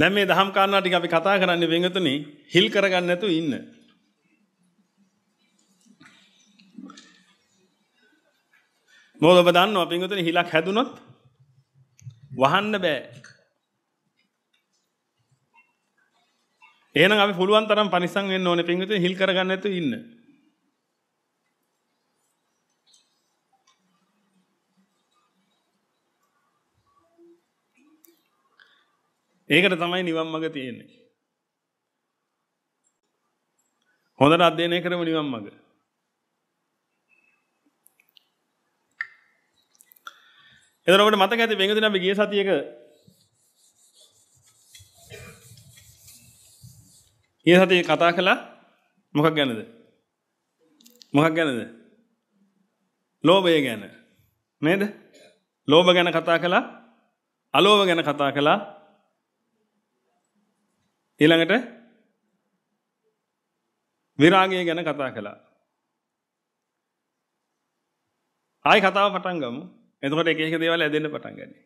දැන් මේ දහම් කාරණා ටික අපි කතා කරන්නේ වෙනතුනේ හිල් කරගන්න නැතුව ඉන්න. මොකද ඔබ දන්නවා පින්වතුනි හිලක් හැදුනොත් වහන්න බෑ. එහෙනම් අපි පුළුවන් තරම් පරිස්සම් වෙන්න ඕනේ පින්වතුනි හිල් කරගන්න නැතුව ඉන්න. ඒකට තමයි නිවම්මග තියෙන්නේ. හොඳට අධ්‍යයනය කරම නිවම්මග. එදරකට මතක ඇති වෙඟදින අපි ගිය සතියක ගිය සතියේ කතා කළා මොකක් ගැනද? මොකක් ගැනද? ලෝභය ගැන. නේද? ලෝභ ගැන කතා කළා. අලෝභ ගැන කතා කළා. ඊළඟට විරාගය ගැන කතා කළා. ආයි කතාව පටන් ගමු. එතකොට එක එක දේවල් ඇදෙන්න පටන් ගනී.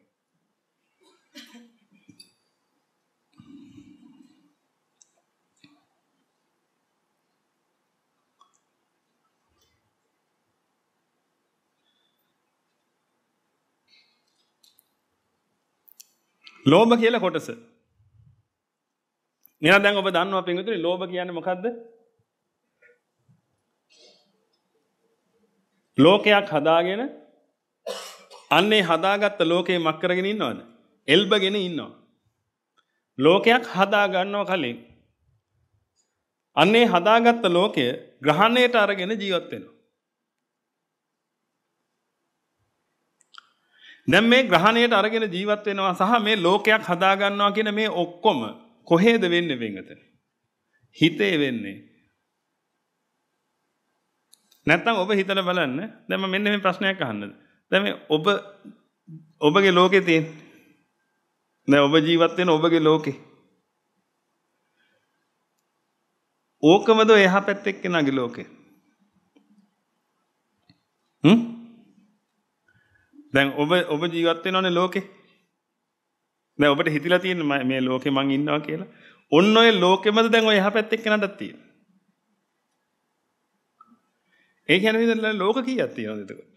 ලෝභ කියලා කොටස මෙයා දැන් ඔබ දන්නවා පින්විතනි ලෝභ කියන්නේ මොකද්ද? ලෝකයක් හදාගෙන අන්නේ හදාගත්ත ලෝකේ මක් කරගෙන ඉන්නවද? එල්බගෙන ඉන්නවා. ලෝකයක් හදා ගන්නව කලින් අන්නේ හදාගත්ත ලෝකය ග්‍රහණයට අරගෙන ජීවත් වෙනවා. දැන් මේ ග්‍රහණයට අරගෙන ජීවත් වෙනවා සහ මේ ලෝකයක් හදා ගන්නවා කියන මේ ඔක්කොම කොහේද වෙන්න වෙංගත. හිතේ වෙන්නේ. නැත්තම් ඔබ හිතල බලන්න දැම මෙන්න මේ ප්‍රශ්නයක් අහන්නද. දැම ඔබ ඔබගේ ලෝකෙ තියෙන් දැ ඔබ ජීවත්වෙන ඔබගේ ලෝකෙ. ඕකමද එහා පැත්තෙක්ක නගේ ලෝකෙ. දැන් ඔබ ඔබ ජීවත්වෙන ඕනේ ලෝකේ දැන් ඔබට හිතිලා තියෙන මේ ලෝකේ මං ඉන්නවා කියලා. ඔන්න ඔය ලෝකෙමද දැන් ඔය යහපැත් එක්ක නඩත් තියෙන්නේ. ඒ කියන්නේ විතර ලෝක කීයක් තියෙනවද එතකොට?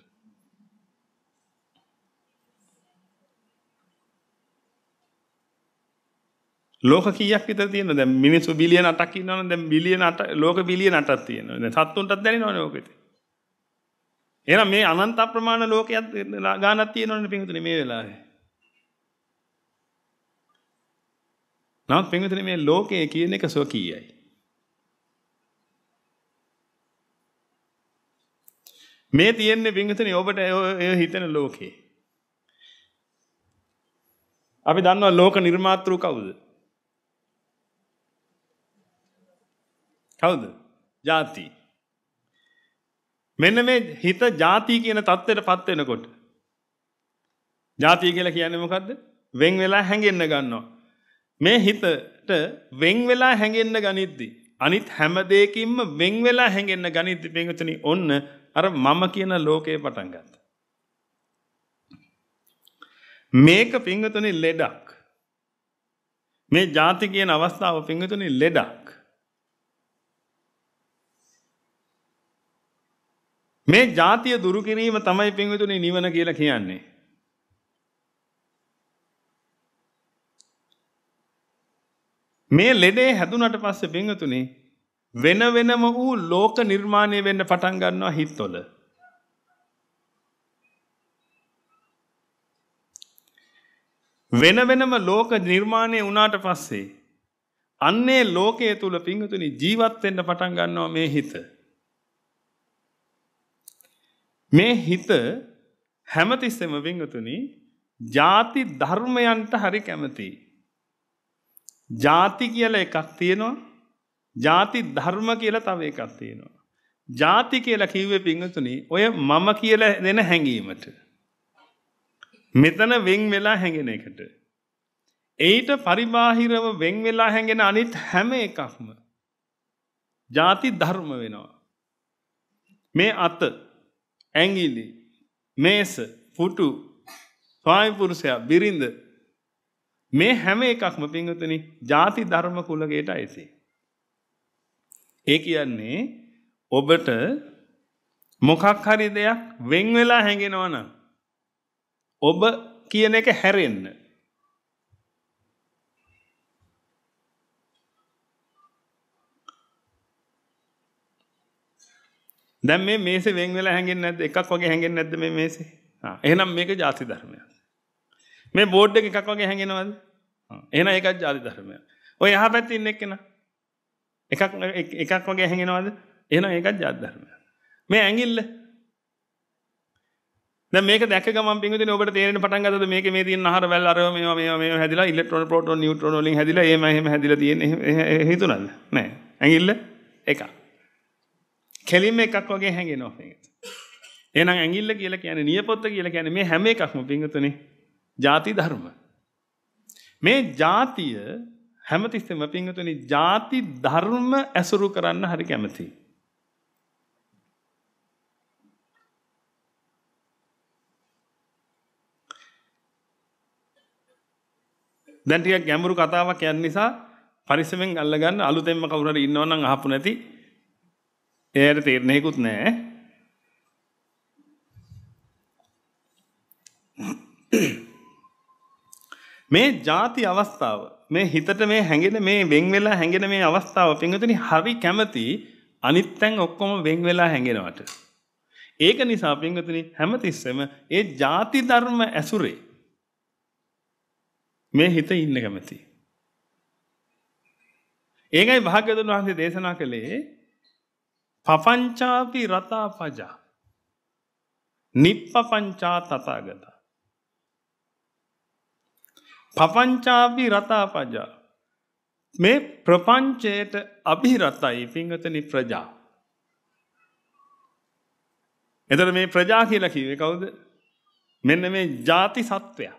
ලෝක කීයක් විතර තියෙනවද? දැන් මිනිස්සු බිලියන 8ක් ඉන්නවනේ. දැන් බිලියන 8 ලෝක බිලියන 8ක් තියෙනවා. දැන් සත්තුන්ටත් දැනෙනවනේ ඕකෙත්. එහෙනම් මේ අනන්ත අප්‍රමාණ ලෝකයක් ගානක් තියෙනවනේ පිටුතුනේ මේ වෙලාවේ. නමුත් පින්විතනේ මේ ලෝකයේ කියන එක ස්වකීයයි. මේ තියෙන්නේ පින්විතනේ ඔබට ඔය හිතන ලෝකේ. අපි දන්නවා ලෝක නිර්මාතෘ කවුද? කවුද? ಜಾති. මෙන්න මේ හිත ಜಾති කියන தත්ත්වයටපත් වෙනකොට ಜಾති කියලා කියන්නේ මොකද්ද? වෙන් වෙලා හැංගෙන්න ගන්නවා. මේ හිතට වෙන් වෙලා හැඟෙන්න ගනිද්දි අනිත් හැම දෙයකින්ම වෙන් වෙලා හැඟෙන්න ගනිද්දි පින්වතුනි ඔන්න අර මම කියන ලෝකේ පටන් ගත්තා. මේක පින්වතුනි ලෙඩක්. මේ ಜಾති කියන අවස්ථාව පින්වතුනි ලෙඩක්. මේ ಜಾතිය දුරු කිරීම තමයි පින්වතුනි නිවන කියලා කියන්නේ. මේ ලෙඩේ හැදුනට පස්සේ බිංගතුනේ වෙන වෙනම වූ ලෝක නිර්මාණය වෙන්න පටන් ගන්නවා හිත්වල. වෙන වෙනම ලෝක නිර්මාණය වුණාට පස්සේ අන්නේ ලෝකයේ තුල පිංගුතුනි ජීවත් වෙන්න පටන් ගන්නවා මේ හිත. මේ හිත හැමතිස්සෙම පිංගුතුනි ಜಾති ධර්මයන්ට හරි කැමතියි. ජාති කියල එකක් තියෙනවා ජාති ධර්ම කියල තව එකක් තියෙනවා. ජාති කියලා කිව්වේ පිංහතුනි ඔය මම කියල දෙන හැඟීමට. මෙතන වෙන් වෙලා හැඟෙන එකට. එයිට පරිබාහිරව වෙන් වෙලා හැඟෙන අනිත් හැම එකක්ම. ජාති ධර්ම වෙනවා. මේ අත ඇංගිලි මේස පුටු ස්වාමිපුරුෂයා බිරිඳ මේ හැම එකක්ම පින්වතුනි ಜಾති ධර්ම කුලකයට අයිති. ඒ කියන්නේ ඔබට මොකක් හරි දෙයක් වෙන් වෙලා හැඟෙනවා නම් ඔබ කියන එක හැරෙන්න. දැන් මේ මේසේ වෙන් වෙලා හැඟෙන්නේ නැද්ද? එකක් වගේ හැඟෙන්නේ නැද්ද මේ මේසේ? ආ එහෙනම් මේක ಜಾති ධර්මයක්. මේ බෝඩ් එක එකක් වගේ හැඟෙනවද එහෙනම් ඒකත් ජාති ධර්මය ඔය එහා පැත්තේ ඉන්න එක්කෙනා එකක් එකක් වගේ හැඟෙනවද එහෙනම් ඒකත් ජාති ධර්මය මේ ඇඟිල්ල දැන් මේක දැක ගමන් පින්විතනේ ඔබට තේරෙන පටන් ගත්තද මේකේ මේ තියෙන ආහාර වැල් අරව මේවා මේවා මේවා හැදිලා ඉලෙක්ට්‍රෝන ප්‍රෝටෝන නියුට්‍රෝන වලින් හැදිලා එහෙම එහෙම හැදිලා තියෙන්නේ හිතුණාද නෑ ඇඟිල්ල එකක් කෙලින්ම එකක් වගේ හැඟෙනවා මේක එහෙනම් ඇඟිල්ල කියලා කියන්නේ නියපොත්ත කියලා කියන්නේ මේ හැම එකක්ම පින්විතනේ ಜಾති ධර්ම. මේ ජාතිය හැමතිස්සෙම පිංහතුනි ಜಾති ධර්ම ඇසුරු කරන්න හරි කැමති. දැන් ටිකක් ගැඹුරු කතාවක් යන නිසා පරිස්සමෙන් අල්ලගන්න අලුතෙන්ම කවුරු හරි ඉන්නවනම් අහපු නැති එයාට තේරෙන්නේකුත් නැහැ. මේ ಜಾති අවස්ථාව මේ හිතට මේ හැඟෙන මේ වෙන් වෙලා හැඟෙන මේ අවස්ථාව පින්විතනි හරි කැමති අනිත් තැන් ඔක්කොම වෙන් වෙලා හැඟෙනවට. ඒක නිසා පින්විතනි හැමතිස්සෙම ඒ ಜಾති ධර්ම ඇසුරේ මේ හිත ඉන්න කැමති. ඒකයි භාග්‍යවතුන් වහන්සේ දේශනා කළේ පපංචාපි රතා පජා නිප්පපංචා තථාගත පපංචාපි රතාපජා. මේ ප්‍රපංචයට අභිරතයි පිංගතනි ප්‍රජා. එතට මේ ප්‍රජා කියලා කිවේ කවුද මෙන්න මේ ජාති සත්වයා.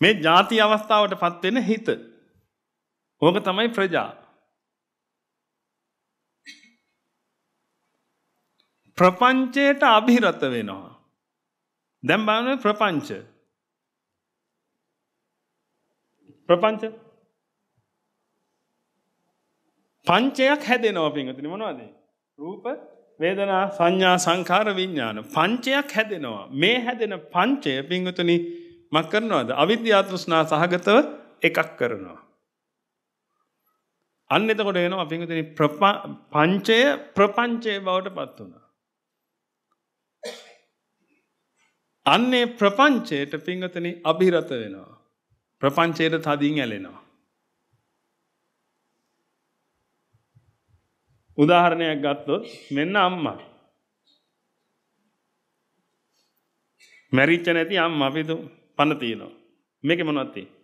මේ ජාති අවස්ථාවට පත්වෙන හිත. ඕක තමයි ප්‍රජා. ප්‍රපංචයට අභිරත වෙනවා. දැම් බාන ප්‍රපංච ප්‍රපංච පංචයක් හැදෙනව පිංහතින මොනවාද. රූප වේදනා සංඥා සංකාර විඤ්ඥාන පංචයක් හැදෙනවා. මේ හැදෙන පංචය පිංගතුනි මක් කරනවාද. අවිද්‍යාතෘෂ්නා සහගතව එකක් කරනවා. අන්න එතකොට එනවා පිංගතුනි පංචය ප්‍රපංචය බවට පත් වුණ. අන්නේ ප්‍රපංචයට පිංගතන අභිරත වෙනවා. ප්‍රපංචයට තදින් ඇලෙනවා. උදාහරණයක් ගත්තොත් මෙන්න අම්මා. මැරිච්ච නැති අම්මා අපිද පණ තියෙනවා. මේකේ මොනවද තියෙන්නේ?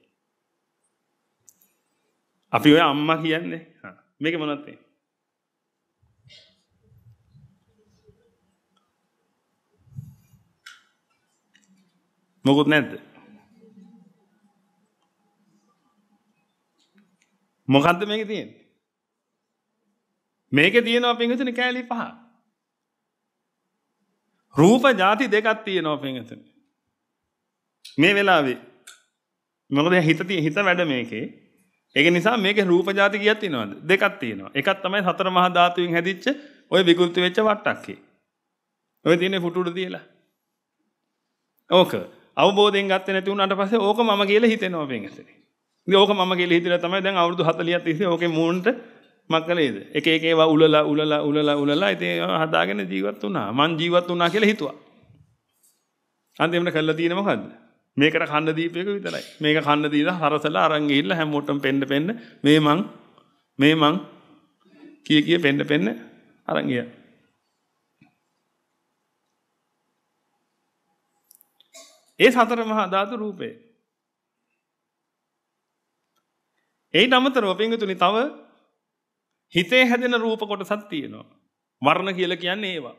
අපි ඔය අම්මා කියන්නේ. හා මේකේ මොනවද තියෙන්නේ? මොකුත් නැද්ද මොකක්ද මේක තියෙන මේක තියෙනවා පිංහතුන කෑලි පහ රූප ජාති දෙකත් තියෙනවා පිංහතුන මේ වෙලාවේ මොකද හිතති හිත වැඩ මේකේ ඒක නිසා මේක රූප ජාති කියක් තියෙනවද දෙකක් තියෙනවා එකක් තමයි සතර මහා ධාතුවෙන් හැදිච්ච ওই විකෘති වෙච්ච වට්ටක්කේ ඔය තියෙන ෆුටුඩ තියලා ඕක අවබෝධයෙන් ගත්තේ නැති වුණාට පස්සේ ඕක මම කියලා හිතෙනවා පින්වතුනි. ඉතින් ඕක මම කියලා හිතලා තමයි දැන් අවුරුදු 40 30 ඕකේ මූණට මක් කළේද? එක එක ඒවා උලලා උලලා උලලා උලලා ඉතින් හදාගෙන ජීවත් වුණා. මං ජීවත් වුණා කියලා හිතුවා. අන්තිමට කළා තියෙන මොකද්ද? මේකට කන්න දීපයක විතරයි. මේක කන්න දීලා හරසලා අරන් ගිහිල්ලා හැමෝටම පෙන්න පෙන්න මේ මං මේ මං කිය කිය පෙන්න පෙන්න අරන් ගියා. ඒ සතර මහා ධාතු රූපය. ඒට අමතරව පින්වතුනි තව හිතේ හැදෙන රූප කොටසක් තියෙනවා. වර්ණ කියලා කියන්නේ ඒවා.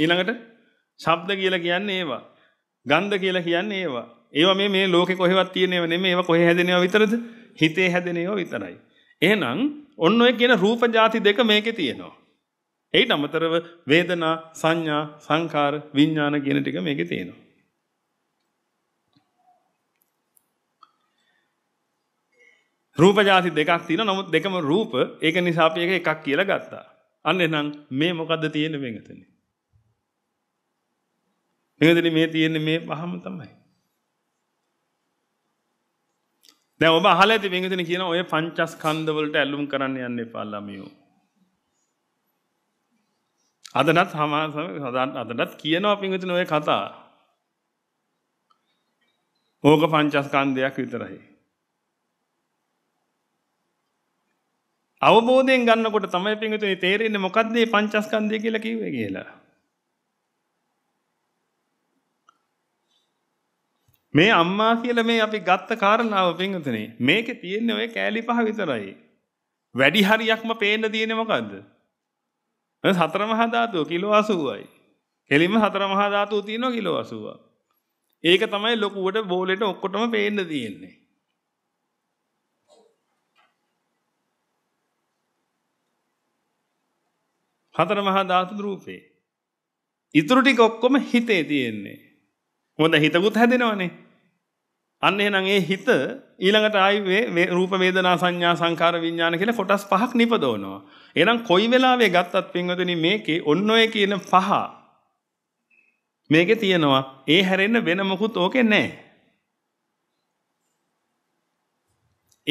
ඊළඟට ශබ්ද කියලා කියන්නේ ඒවා. ගන්ධ කියලා කියන්නේ ඒවා. ඒවා මේ මේ ලෝකේ කොහෙවත් තියෙන ඒවා නෙමෙයි. ඒවා කොහේ හැදෙන ඒවා විතරද? හිතේ හැදෙන ඒවා විතරයි. එහෙනම් ඔන්න ඔය කියන රූප જાති දෙක මේකේ තියෙනවා. ඒට අමතරව වේදනා, සංඥා, සංකාර, විඥාන කියන ටික මේකේ තියෙනවා. රූප જાති දෙකක් තියෙනවා. නමුත් දෙකම රූප. ඒක නිසා අපි එක එකක් කියලා ගත්තා. අන්න එහෙනම් මේ මොකද්ද තියෙන්නේ මෙතන? මෙතන මේ තියෙන්නේ මේ පහම තමයි. දැන් ඔබ අහලා ඇති මෙතන කියන ඔය පංචස්කන්ධ වලට ඇලුම් කරන්න යන්න එපා ළමියෝ. අදනත් සමාසම අදනත් කියනවා පින්විතන ඔය කතා. ඕක පංචස්කන්ධයක් විතරයි. අවබෝධයෙන් ගන්නකොට තමයි පිංගුතුනි තේරෙන්නේ මොකද්ද මේ පංචස්කන්ධය කියලා කිව්වේ කියලා. මේ අම්මා කියලා මේ අපි ගත්ත කාරණාව පිංගුතුනි මේකේ තියෙන්නේ ඔය කෑලි පහ විතරයි. වැඩි හරියක්ම පේන්න තියෙන්නේ මොකද්ද? හතර මහා ධාතුව කිලෝ 80යි. කෙලින්ම හතර මහා ධාතුව තියෙනවා කිලෝ 80ක්. ඒක තමයි ලොකුවට බෝලෙට ඔක්කොටම පේන්න තියෙන්නේ. හතර මහා ධාතු රූපේ. ඉතුරු ටික ඔක්කොම හිතේ තියෙන්නේ. හොඳ හිතකුත් හැදෙනවනේ. අන්න එහෙනම් ඒ හිත ඊළඟට ආයි මේ රූප වේදනා සංඥා සංකාර විඥාන කියලා කොටස් පහක් නිපදවනවා. එහෙනම් කොයි වෙලාවෙ ගත්තත් පින්වතුනි මේකේ ඔන්න ඔය කියන පහ මේකේ තියෙනවා. ඒ හැරෙන්න වෙන මොකුත් ඕකේ නැහැ.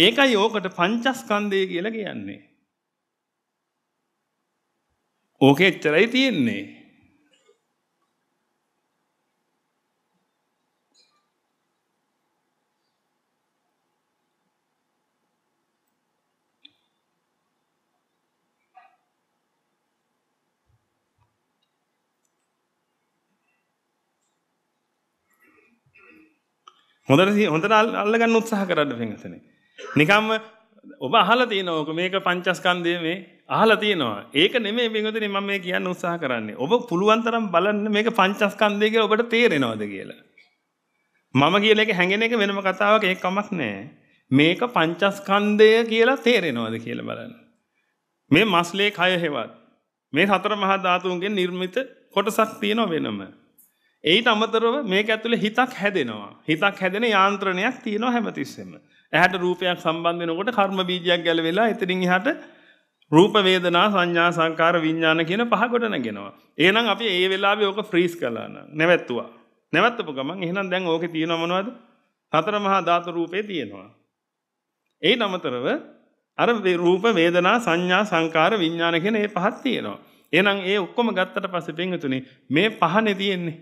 ඒකයි ඕකට පංචස්කන්ධය කියලා කියන්නේ. ඕක එච්චරයි තියෙන්නේ. හොඳට හොඳට අල්ලගන්න උත්සාහ කරන්න පින්වතුනි. නිකම්ම ඔබ අහලා තියෙන ඕක මේක පංචස්කන්ධය මේ අහලා තියෙනවා. ඒක නෙමෙයි බින්දුනේ මම මේ කියන්න උත්සාහ කරන්නේ. ඔබ පුළුවන් තරම් බලන්න මේක පංචස්කන්ධය කියලා ඔබට තේරෙනවද කියලා. මම කියලා එක හැංගෙන එක වෙනම කතාවක් ඒක කමක් නැහැ. මේක පංචස්කන්ධය කියලා තේරෙනවද කියලා බලන්න. මේ මස්ලේ කය හේවත් මේ සතර මහා ධාතුන්ගෙන් නිර්මිත කොටසක් තියෙන වෙනම. ඒට අමතරව මේක ඇතුළේ හිතක් හැදෙනවා. හිතක් හැදෙන යාන්ත්‍රණයක් තියෙනවා හැමතිස්සෙම. ඇහැට රූපයක් සම්බන්ධ වෙනකොට කර්ම බීජයක් ගැලවිලා එතනින් එහාට රූප වේදනා සංඥා සංකාර විඥාන කියන පහ කොට නැගෙනවා. එහෙනම් අපි ඒ වෙලාවේ ඕක ෆ්‍රීස් කළා නං නැවැත්තුවා. නැවැත්තපු ගමන් එහෙනම් දැන් ඕකේ තියෙනව මොනවද? හතර මහා ධාතු රූපේ තියෙනවා. ඒ නමතරව අර රූප වේදනා සංඥා සංකාර විඥාන කියන මේ පහක් තියෙනවා. එහෙනම් ඒ ඔක්කොම ගත්තට පස්සේ පින්වතුනි මේ පහනේ තියෙන්නේ.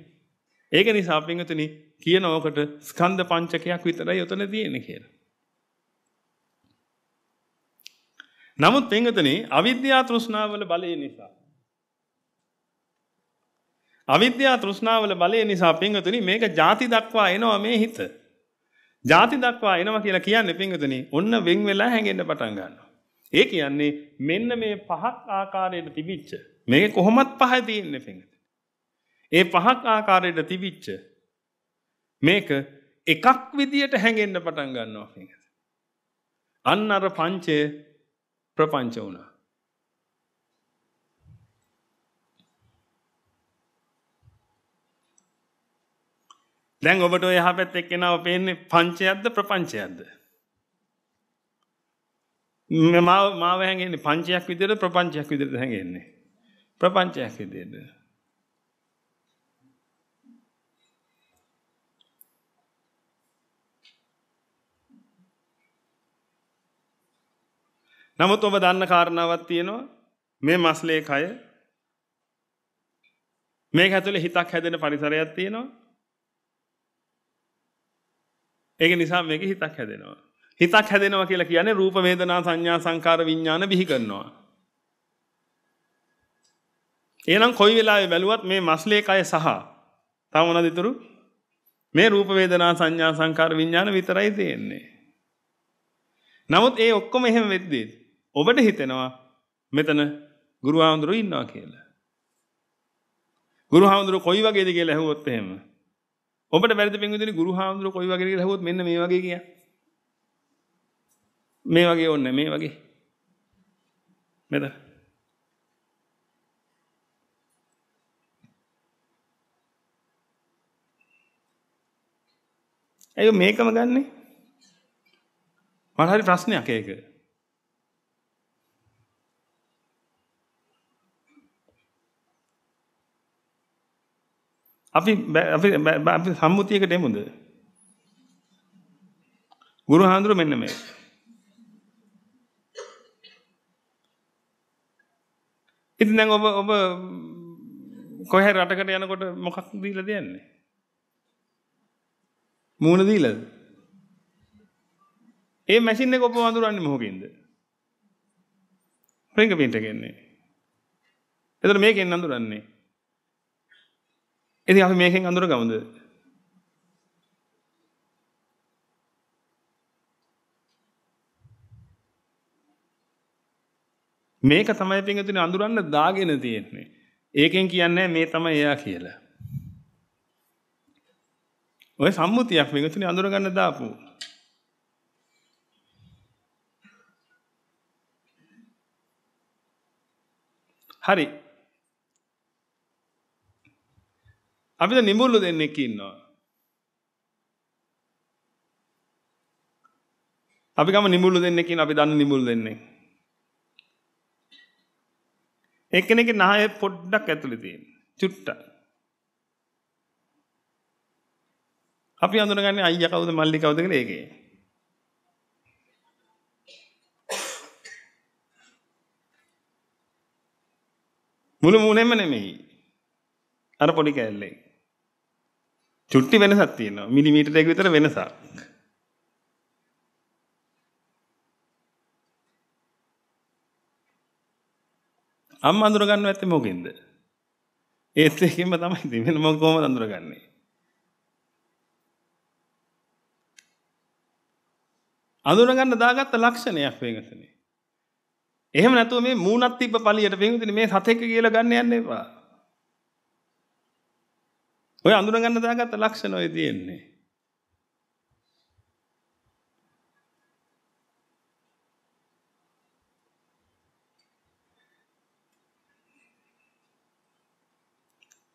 ඒක නිසා පින්වතුනි කියන ඕකට ස්කන්ධ පංචකයක් විතරයි උතන තියෙන්නේ කියලා. නමුත් පංගතන අවිද්‍යා තෘෂ්ණාවල බලය නිසා. අවිද්‍යා තෘෂ්ණාවල බලය නිසා පංගතුනි මේක ಜಾති දක්වා එනවා මේ හිත. ಜಾති දක්වා එනවා කියලා කියන්නේ පංගතුනි ඔන්න වෙන් වෙලා හැංගෙන්න පටන් ගන්නවා. ඒ කියන්නේ මෙන්න මේ පහක් ආකාරයට තිබිච්ච මේක කොහොමත් පහයි තියෙන්නේ පංගතුනි. ඒ පහක් ආකාරයට තිබිච්ච මේක එකක් විදියට හැඟෙන්න පටන් ගන්නවා පංගතුනි. අන්න අර පංචය ප්‍රපංච වුණා. දැන් ඔබට ඔය යහපැත් එක්කෙනාව පේන්නේ පංචයක්ද ප්‍රපංචයක්ද? මාව මාව හැංගෙන්නේ පංචයක් විදියට ප්‍රපංචයක් විදියට හැංගෙන්නේ. ප්‍රපංචයක් විදියට. නමුත් ඔබ දන්න කාරණාවක් තියෙනවා මේ මස්ලේ කය මේක ඇතුලේ හිතක් හැදෙන පරිසරයක් තියෙනවා. ඒක නිසා මේකේ හිතක් හැදෙනවා. හිතක් හැදෙනවා කියලා කියන්නේ රූප වේදනා සංඥා සංකාර විඥාන බිහි කරනවා. එහෙනම් කොයි වෙලාවෙ බැලුවත් මේ මස්ලේ කය සහ තව මොනවද ඉතුරු? මේ රූප වේදනා සංඥා සංකාර විඥාන විතරයි තියෙන්නේ. නමුත් ඒ ඔක්කොම එහෙම වෙද්දී ඔබට හිතෙනවා මෙතන ගුරු හාමුදුරු ඉන්නවා කියලා. ගුරු හාමුදුරු කොයි වගේද කියලා ඇහුවොත් එහෙම. ඔබට වැරදි පින්විතනි ගුරු හාමුදුරු කොයි වගේද කියලා ඇහුවොත් මෙන්න මේ වගේ කියන. මේ වගේ ඕනේ මේ වගේ. මෙතන. ඇයි මේකම ගන්නෙ? මට හරි ප්‍රශ්නයක් ඒක. අපි අපි සම්මුතියකට එමුද? ගුරු හාමුදුරුවෝ මෙන්න මේ. ඉතින් දැන් ඔබ ඔබ කොහේ රටකට යනකොට මොකක් දීලාද යන්නේ? මූණ දීලාද? ඒ මැෂින් එක ඔබ වඳුරන්නේ මොකකින්ද? Finger print එකෙන්නේ. එතකොට මේකෙන් නඳුරන්නේ. ඉති අපි මේකෙන් අඳුර ගමුද මේක තමයි පිඟතුනි අඳුරන්න දාගෙන තියෙන්නේ. ඒකෙන් කියන්නේ මේ තමයි එයා කියලා. ඔය සම්මුතියක් පිඟතුනි අඳුර ගන්න දාපු. හරි. අපිට නිමුල්ලු දෙන්නෙක් ඉන්නවා. අපි ගම නිමුල්ලු දෙන්නෙක් ඉන්න අපි දන්න නිමුල්ලු දෙන්නෙක්. එක්කෙනෙක්ගේ නහය පොඩ්ඩක් ඇතුලේ තියෙන. චුට්ටක්. අපි හඳුනගන්නේ අයියා කවුද මල්ලි කවුද කියලා ඒකේ. මුළු මූණෙම නෙමෙයි. අර පොඩි කැලේ. චුට්ටි වෙනසක් තියෙනවා. මිලිමීටරයක විතර වෙනසක්. අම්මා අඳුර ගන්න ඇත්තේ මොකෙන්ද? ඒත් එකෙන්ම තමයි ඉතින් වෙන මොකක් කොහමද අඳුරගන්නේ? අඳුරගන්න දාගත්ත ලක්ෂණයක් වෙනසනේ. එහෙම නැතුව මේ මූණක් තිබ්බ පළියට වෙනුදින මේ සතෙක් කියලා ගන්න යන්න එපා. ඔය අඳුරගන්න දාගත්ත ලක්ෂණ ඔය තියෙන්නේ.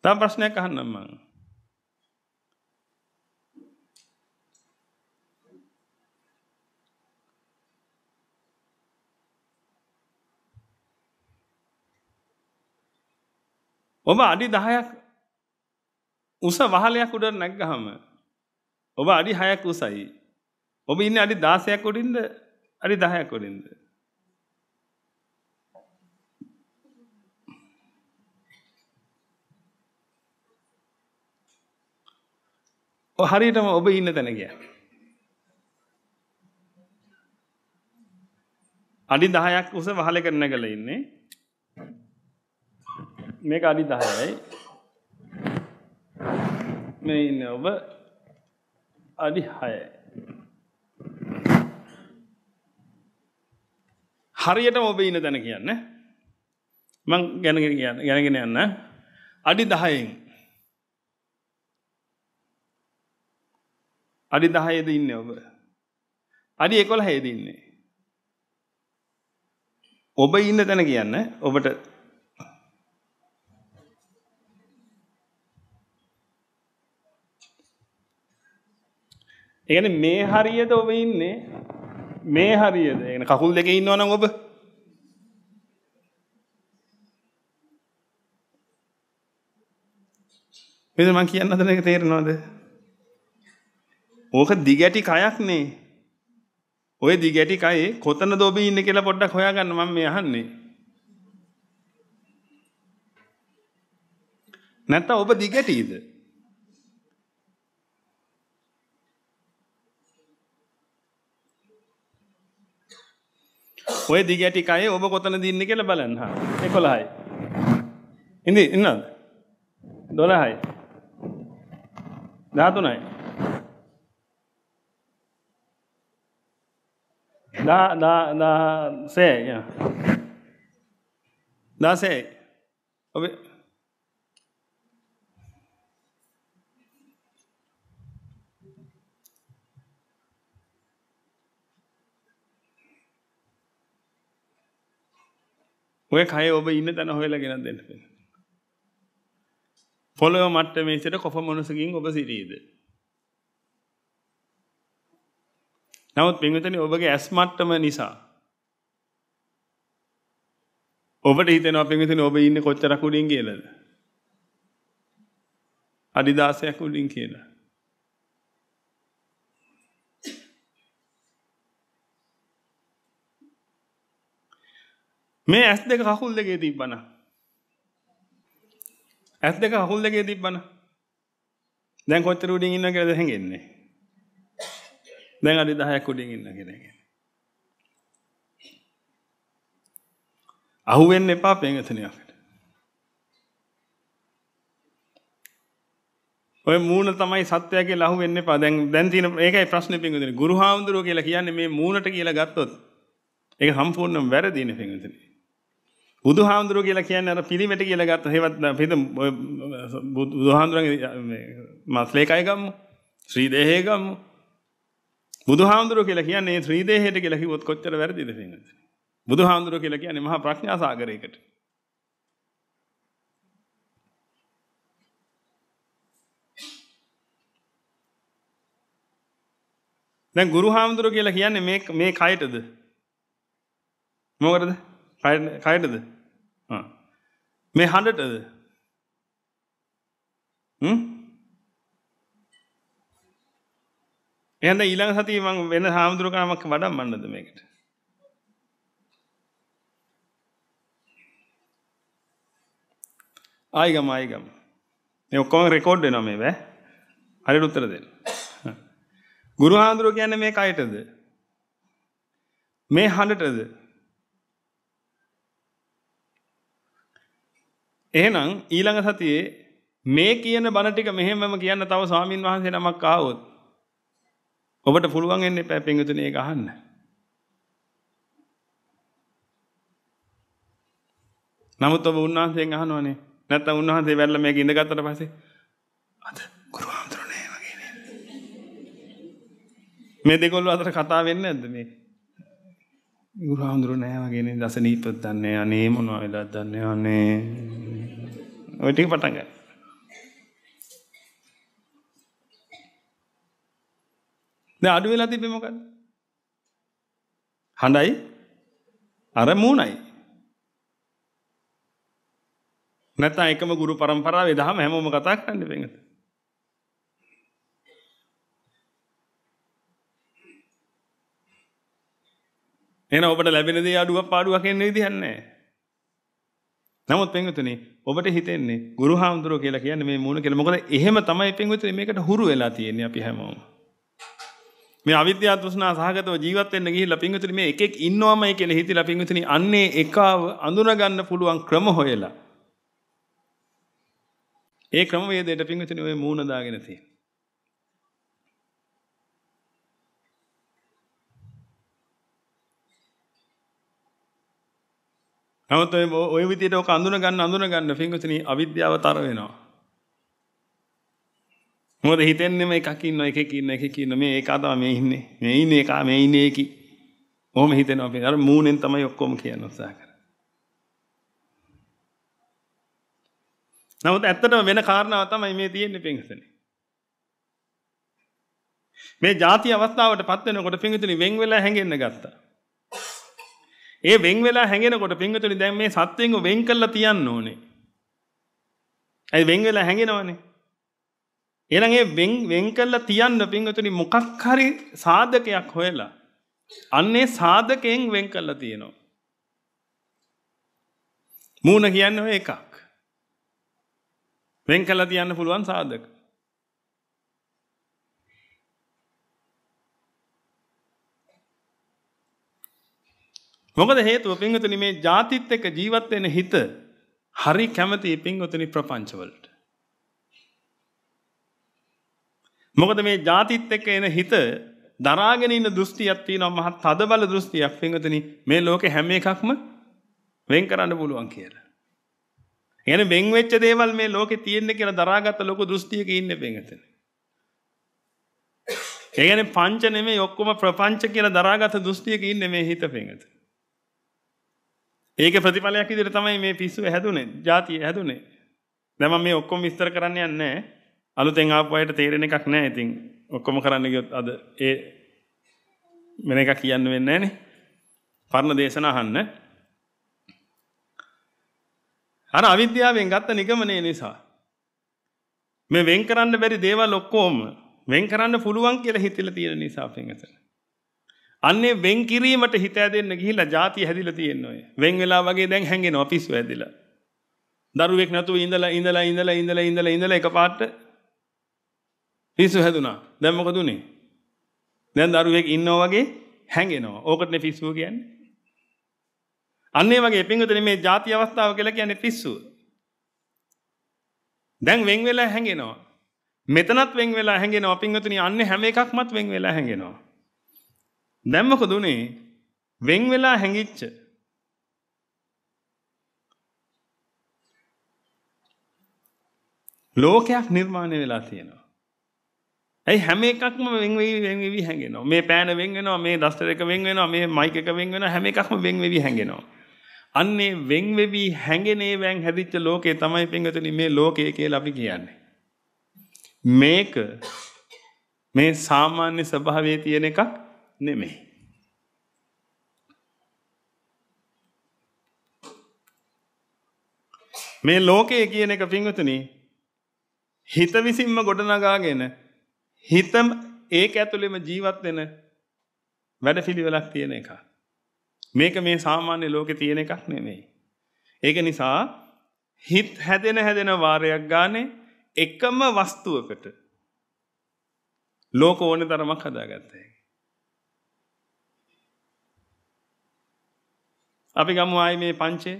තව ප්‍රශ්නයක් අහන්නම් මම. ඔබ අඩි 10ක් උස වහලයක් උඩ නැග්ගහම ඔබ අඩි 6ක් උසයි. ඔබ ඉන්නේ අඩි 16ක් උඩින්ද අඩි 10ක් උඩින්ද? ඔය හරියටම ඔබ ඉන්න තැන ගියා. අඩි 10ක් උස වහලක නැගලා ඉන්නේ. මේක අඩි 10යි. මේ ඉන්න ඔබ අඩි හයයි. හරියට ඔබ ඉන්න දැන කියන්න මං ගැනගෙන කියන්න ගැනගෙන යන්න අඩි දහයෙන් අඩි දහයද ඉන්න ඔබ අඩි එකොළ හේද ඉන්නේ ඔබ ඉන්න තැන කියන්න ඔබට ඒන මේ හරියට ඔබ ඉන්නේ මේ හරියට එන කකුල් දෙක ඉන්නවනම් ඔබ මෙද මං කියන්න හදන එක තේරෙනවද ඕක දිගැටි කයක් නේ ඔය දිගැටි කයේ කොතනද ඔබ ඉන්නේ කියලා පොඩ්ඩක් හොයාගන්න මම මේ අහන්නේ නැත්නම් ඔබ දිගැටිද ඔය දිගැටි කයේ ඔබ කොතනද ඉන්නේ කියලා බලන්න. හා 11යි. ඉඳි ඉන්නවද? 12යි. 13යි. 10 10 10 සේ. 16. ඔබේ ඔය කය ඔබ ඉන්න තැන හොයලා ගෙනත් දෙන්න පෙන. පොළොව මට්ටමේ සිට කොප මොනසකින් ඔබ සිටීද? නමුත් පින්විතනි ඔබගේ ඇස් මට්ටම නිසා ඔබට හිතෙනවා පින්විතනි ඔබ ඉන්නේ කොච්චර කුඩින් කියලාද? අඩි 16ක් උඩින් කියලා. මේ ඇස් දෙක කහුල් දෙකේ තිබ්බන. ඇස් දෙක කහුල් දෙකේ තිබ්බන. දැන් කොච්චර උඩින් ඉන්න කියලාද හැඟෙන්නේ? දැන් අඩි 10ක් උඩින් ඉන්න කියලා කියන්නේ. අහුවෙන්න එපා පේගතනය අපට. ඔය මූුණ තමයි සත්වයගේ ලහු වෙන්න පා දැන් දැන්තින ඒකයි ප්‍රශ්න පිගුදෙන ගුරු හාමුදුරුව කියලා කියන්නේ මේ මූුණට කියලා ගත්තොත් ඒ හම්පූර්ණම් වැරදින පිගතනේ බුදුහාඳුරුව කියලා කියන්නේ අර පිළිමෙට කියලා ගත්ත හේවත් පිට බුදුහාඳුරන්ගේ මස්ලේ කය ගම්මු ශ්‍රී දේහය ගම්මු බුදුහාඳුරුව කියලා කියන්නේ මේ ශ්‍රී දේහයට කියලා කිව්වොත් කොච්චර වැරදිද කියන්නේ බුදුහාඳුරුව කියලා කියන්නේ මහා ප්‍රඥා සාගරයකට දැන් ගුරු හාමුදුරුව කියලා කියන්නේ මේ මේ කයටද මොකටද කයටද මේ හඬටද එන්න ඊළඟ සතිය මං වෙන හාමුදුරුකාමක් වඩම් මන්නද මේකට ආයිගම ආයිගම මේ ඔක්කොම රෙකෝඩ් වෙනවා මේ බෑ හරියට උත්තර දෙන්න ගුරු හාමුදුරුවෝ කියන්නේ මේ කයටද මේ හඬටද එහෙනම් ඊළඟ සතියේ මේ කියන බණ ටික මෙහෙමම කියන්න තව ස්වාමින් වහන්සේ නමක් ආවොත් ඔබට පුළුවන් වෙන්නේ පැ පිංගුතුනේ ඒක අහන්න. නමුත් ඔබ උන්වහන්සේගෙන් අහනවනේ. නැත්තම් උන්වහන්සේ වැල්ල මේක ඉඳගත්තට පස්සේ අද ගුරුහාමුදුරනේ වගේ නේද? මේ දෙකොල්ල අතර කතා වෙන්නේ නැද්ද මේ? ගුරුහාමුදුරු නෑ වගේ නේද? දසනීපත් දන්නේ අනේ මොනවා වෙලාද දන්නේ අනේ ඔය ටික පටන් ගන්න. දැන් අඩු වෙලා තිබ්බේ මොකද්ද? හඬයි අර මූණයි. නැත්නම් එකම ගුරු પરම්පරාවේ දහම හැමෝම කතා කරන්න වෙන්නේ. එහෙනම් ඔබට ලැබෙන දේ අඩුවක් පාඩුවක් එන්නේ විදිහක් නැහැ. නමුත් පින්වතුනි ඔබට හිතෙන්නේ ගුරු හාමුදුරුව කියලා කියන්නේ මේ මූණ කියලා. මොකද එහෙම තමයි පින්වතුනි මේකට හුරු වෙලා තියෙන්නේ අපි හැමෝම. මේ අවිද්‍යා තෘෂ්ණා සහගතව ජීවත් වෙන්න ගිහිල්ලා පින්විතුනි මේ එකෙක් ඉන්නවමයි කියලා හිතලා පින්විතුනි අන්නේ එකාව අඳුනගන්න පුළුවන් ක්‍රම හොයලා ඒ ක්‍රම වේදයට පින්විතුනි ඔය මූණ දාගෙන තියෙන නමුත් ඔය විදියට ඔක අඳුන ගන්න අඳුන ගන්න පින්වතුනි අවිද්‍යාව තර වෙනවා. මොකද හිතන්නේ මේ එකක් ඉන්නවා එකෙක් ඉන්නවා එකෙක් ඉන්නවා මේ ඒකා තමයි මේ ඉන්නේ. මේ ඉන්නේ ඒකා මේ ඉන්නේ ඒකි. ඔහොම හිතෙනවා අපි. අර මූණෙන් තමයි ඔක්කොම කියන උත්සාහ කරන්නේ. නමුත් ඇත්තටම වෙන කාරණාවක් තමයි මේ තියෙන්නේ පින්වතුනි. මේ ಜಾති අවස්ථාවටපත් වෙනකොට පින්වතුනි වෙන් වෙලා හැංගෙන්න ගත්තා. ඒ වෙන් වෙලා හැඟෙනකොට පින්වතුනි දැන් මේ සත්වෙන් වෙන් කරලා තියන්න ඕනේ. ඇයි වෙන් වෙලා හැඟෙනවනේ. එහෙනම් ඒ වෙන් වෙන් කරලා තියන්න පින්වතුනි මොකක් හරි සාධකයක් හොයලා අන්නේ සාධකයෙන් වෙන් කරලා තියෙනවා. මූණ කියන්නේ ඔය එකක්. වෙන් කරලා තියන්න පුළුවන් සාධක. මොකද හේතුව පින්වතුනි මේ ජාතිත් එක්ක ජීවත් වෙන හිත හරි කැමති පින්වතුනි ප්‍රපංචවලට. මොකද මේ ජාතිත් එක්ක එන හිත දරාගෙන ඉන්න දෘෂ්ටියක් තියෙනවා මහත් තදබල දෘෂ්ටියක් පින්වතුනි මේ ලෝකේ හැම එකක්ම වෙන් කරන්න පුළුවන් කියලා. එන වෙන් වෙච්ච දේවල් මේ ලෝකේ තියෙන්නේ කියලා දරාගත්ත ලොකු දෘෂ්ටියක ඉන්නේ පින්වතුනි. ඒ කියන්නේ පංච නෙමෙයි ඔක්කොම ප්‍රපංච කියලා දරාගත දෘෂ්ටියක ඉන්නේ මේ හිත පින්වතුනි. ඒක ප්‍රතිඵලයක් විදිහට තමයි මේ පිස්සු හැදුනේ, ಜಾතිය හැදුනේ. දැන් මම මේ ඔක්කොම විස්තර කරන්න යන්නේ නැහැ. අලුතෙන් ආපු අයට තේරෙන එකක් නැහැ. ඉතින් ඔක්කොම කරන්න ගියොත් අද ඒ වෙන එකක් කියන්න වෙන්නේ නැහනේ. පරණ දේශන අහන්න. අර අවිද්‍යාවෙන් ගත්ත නිගමනයේ නිසා මේ වෙන් කරන්න බැරි දේවල් ඔක්කොම වෙන් කරන්න පුළුවන් කියලා හිතලා තියෙන නිසා පින්විතන. අන්නේ වෙන් කිරීමට හිත ඇදෙන්න ගිහිලා ಜಾති හැදිලා තියෙනවා. වෙන් වෙලා වගේ දැන් හැංගෙනවා පිස්සු ඇදලා. දරුවෙක් නැතුව ඉඳලා ඉඳලා ඉඳලා ඉඳලා ඉඳලා ඉඳලා එකපාරට පිස්සු හැදුනා. දැන් මොකද උනේ? දැන් දරුවෙක් ඉන්නවා වගේ හැංගෙනවා. ඕකටනේ පිස්සුව කියන්නේ. අන්නේ වගේ පින්විතනේ මේ ಜಾති අවස්ථාව කියලා කියන්නේ පිස්සුව. දැන් වෙන් වෙලා හැංගෙනවා. මෙතනත් වෙන් වෙලා හැංගෙනවා. පින්විතනේ අන්නේ හැම එකක්මත් වෙන් වෙලා හැංගෙනවා. දැම්මක දුනේ වෙන් වෙලා හැඟිච්ච ලෝකයක් නිර්මාණය වෙලා තියෙනවා. ඇයි හැම එකක්ම වෙන් වෙවි වෙන් වෙවි හැංගෙනවා. මේ පෑන වෙන් වෙනවා, මේ දස්තර එක වෙන් වෙනවා, මේ මයික් එක වෙන් වෙනවා, හැම එකක්ම වෙන් වෙවි හැංගෙනවා. අන්නේ වෙන් වෙවි හැංගෙනේ වැන් හැදිච්ච ලෝකේ තමයි පින්වතුනි මේ ලෝකය කියලා අපි කියන්නේ. මේක මේ සාමාන්‍ය ස්වභාවයේ තියෙන එකක් නෙමෙයි. මේ ලෝකයේ කියන එක පිංගුතුනි හිත විසින්ම ගොඩනගාගෙන හිතම ඒක ඇතුළෙම ජීවත් වෙන වැඩපිළිවෙලක් තියෙන එකක්. මේක මේ සාමාන්‍ය ලෝකේ තියෙන එකක් නෙමෙයි. ඒක නිසා හිත හැදෙන හැදෙන වාරයක් ගානේ එකම වස්තුවකට ලෝක ඕනේ තරමක් හදාගත්තා. අපි ගමු ආයි මේ පංචේ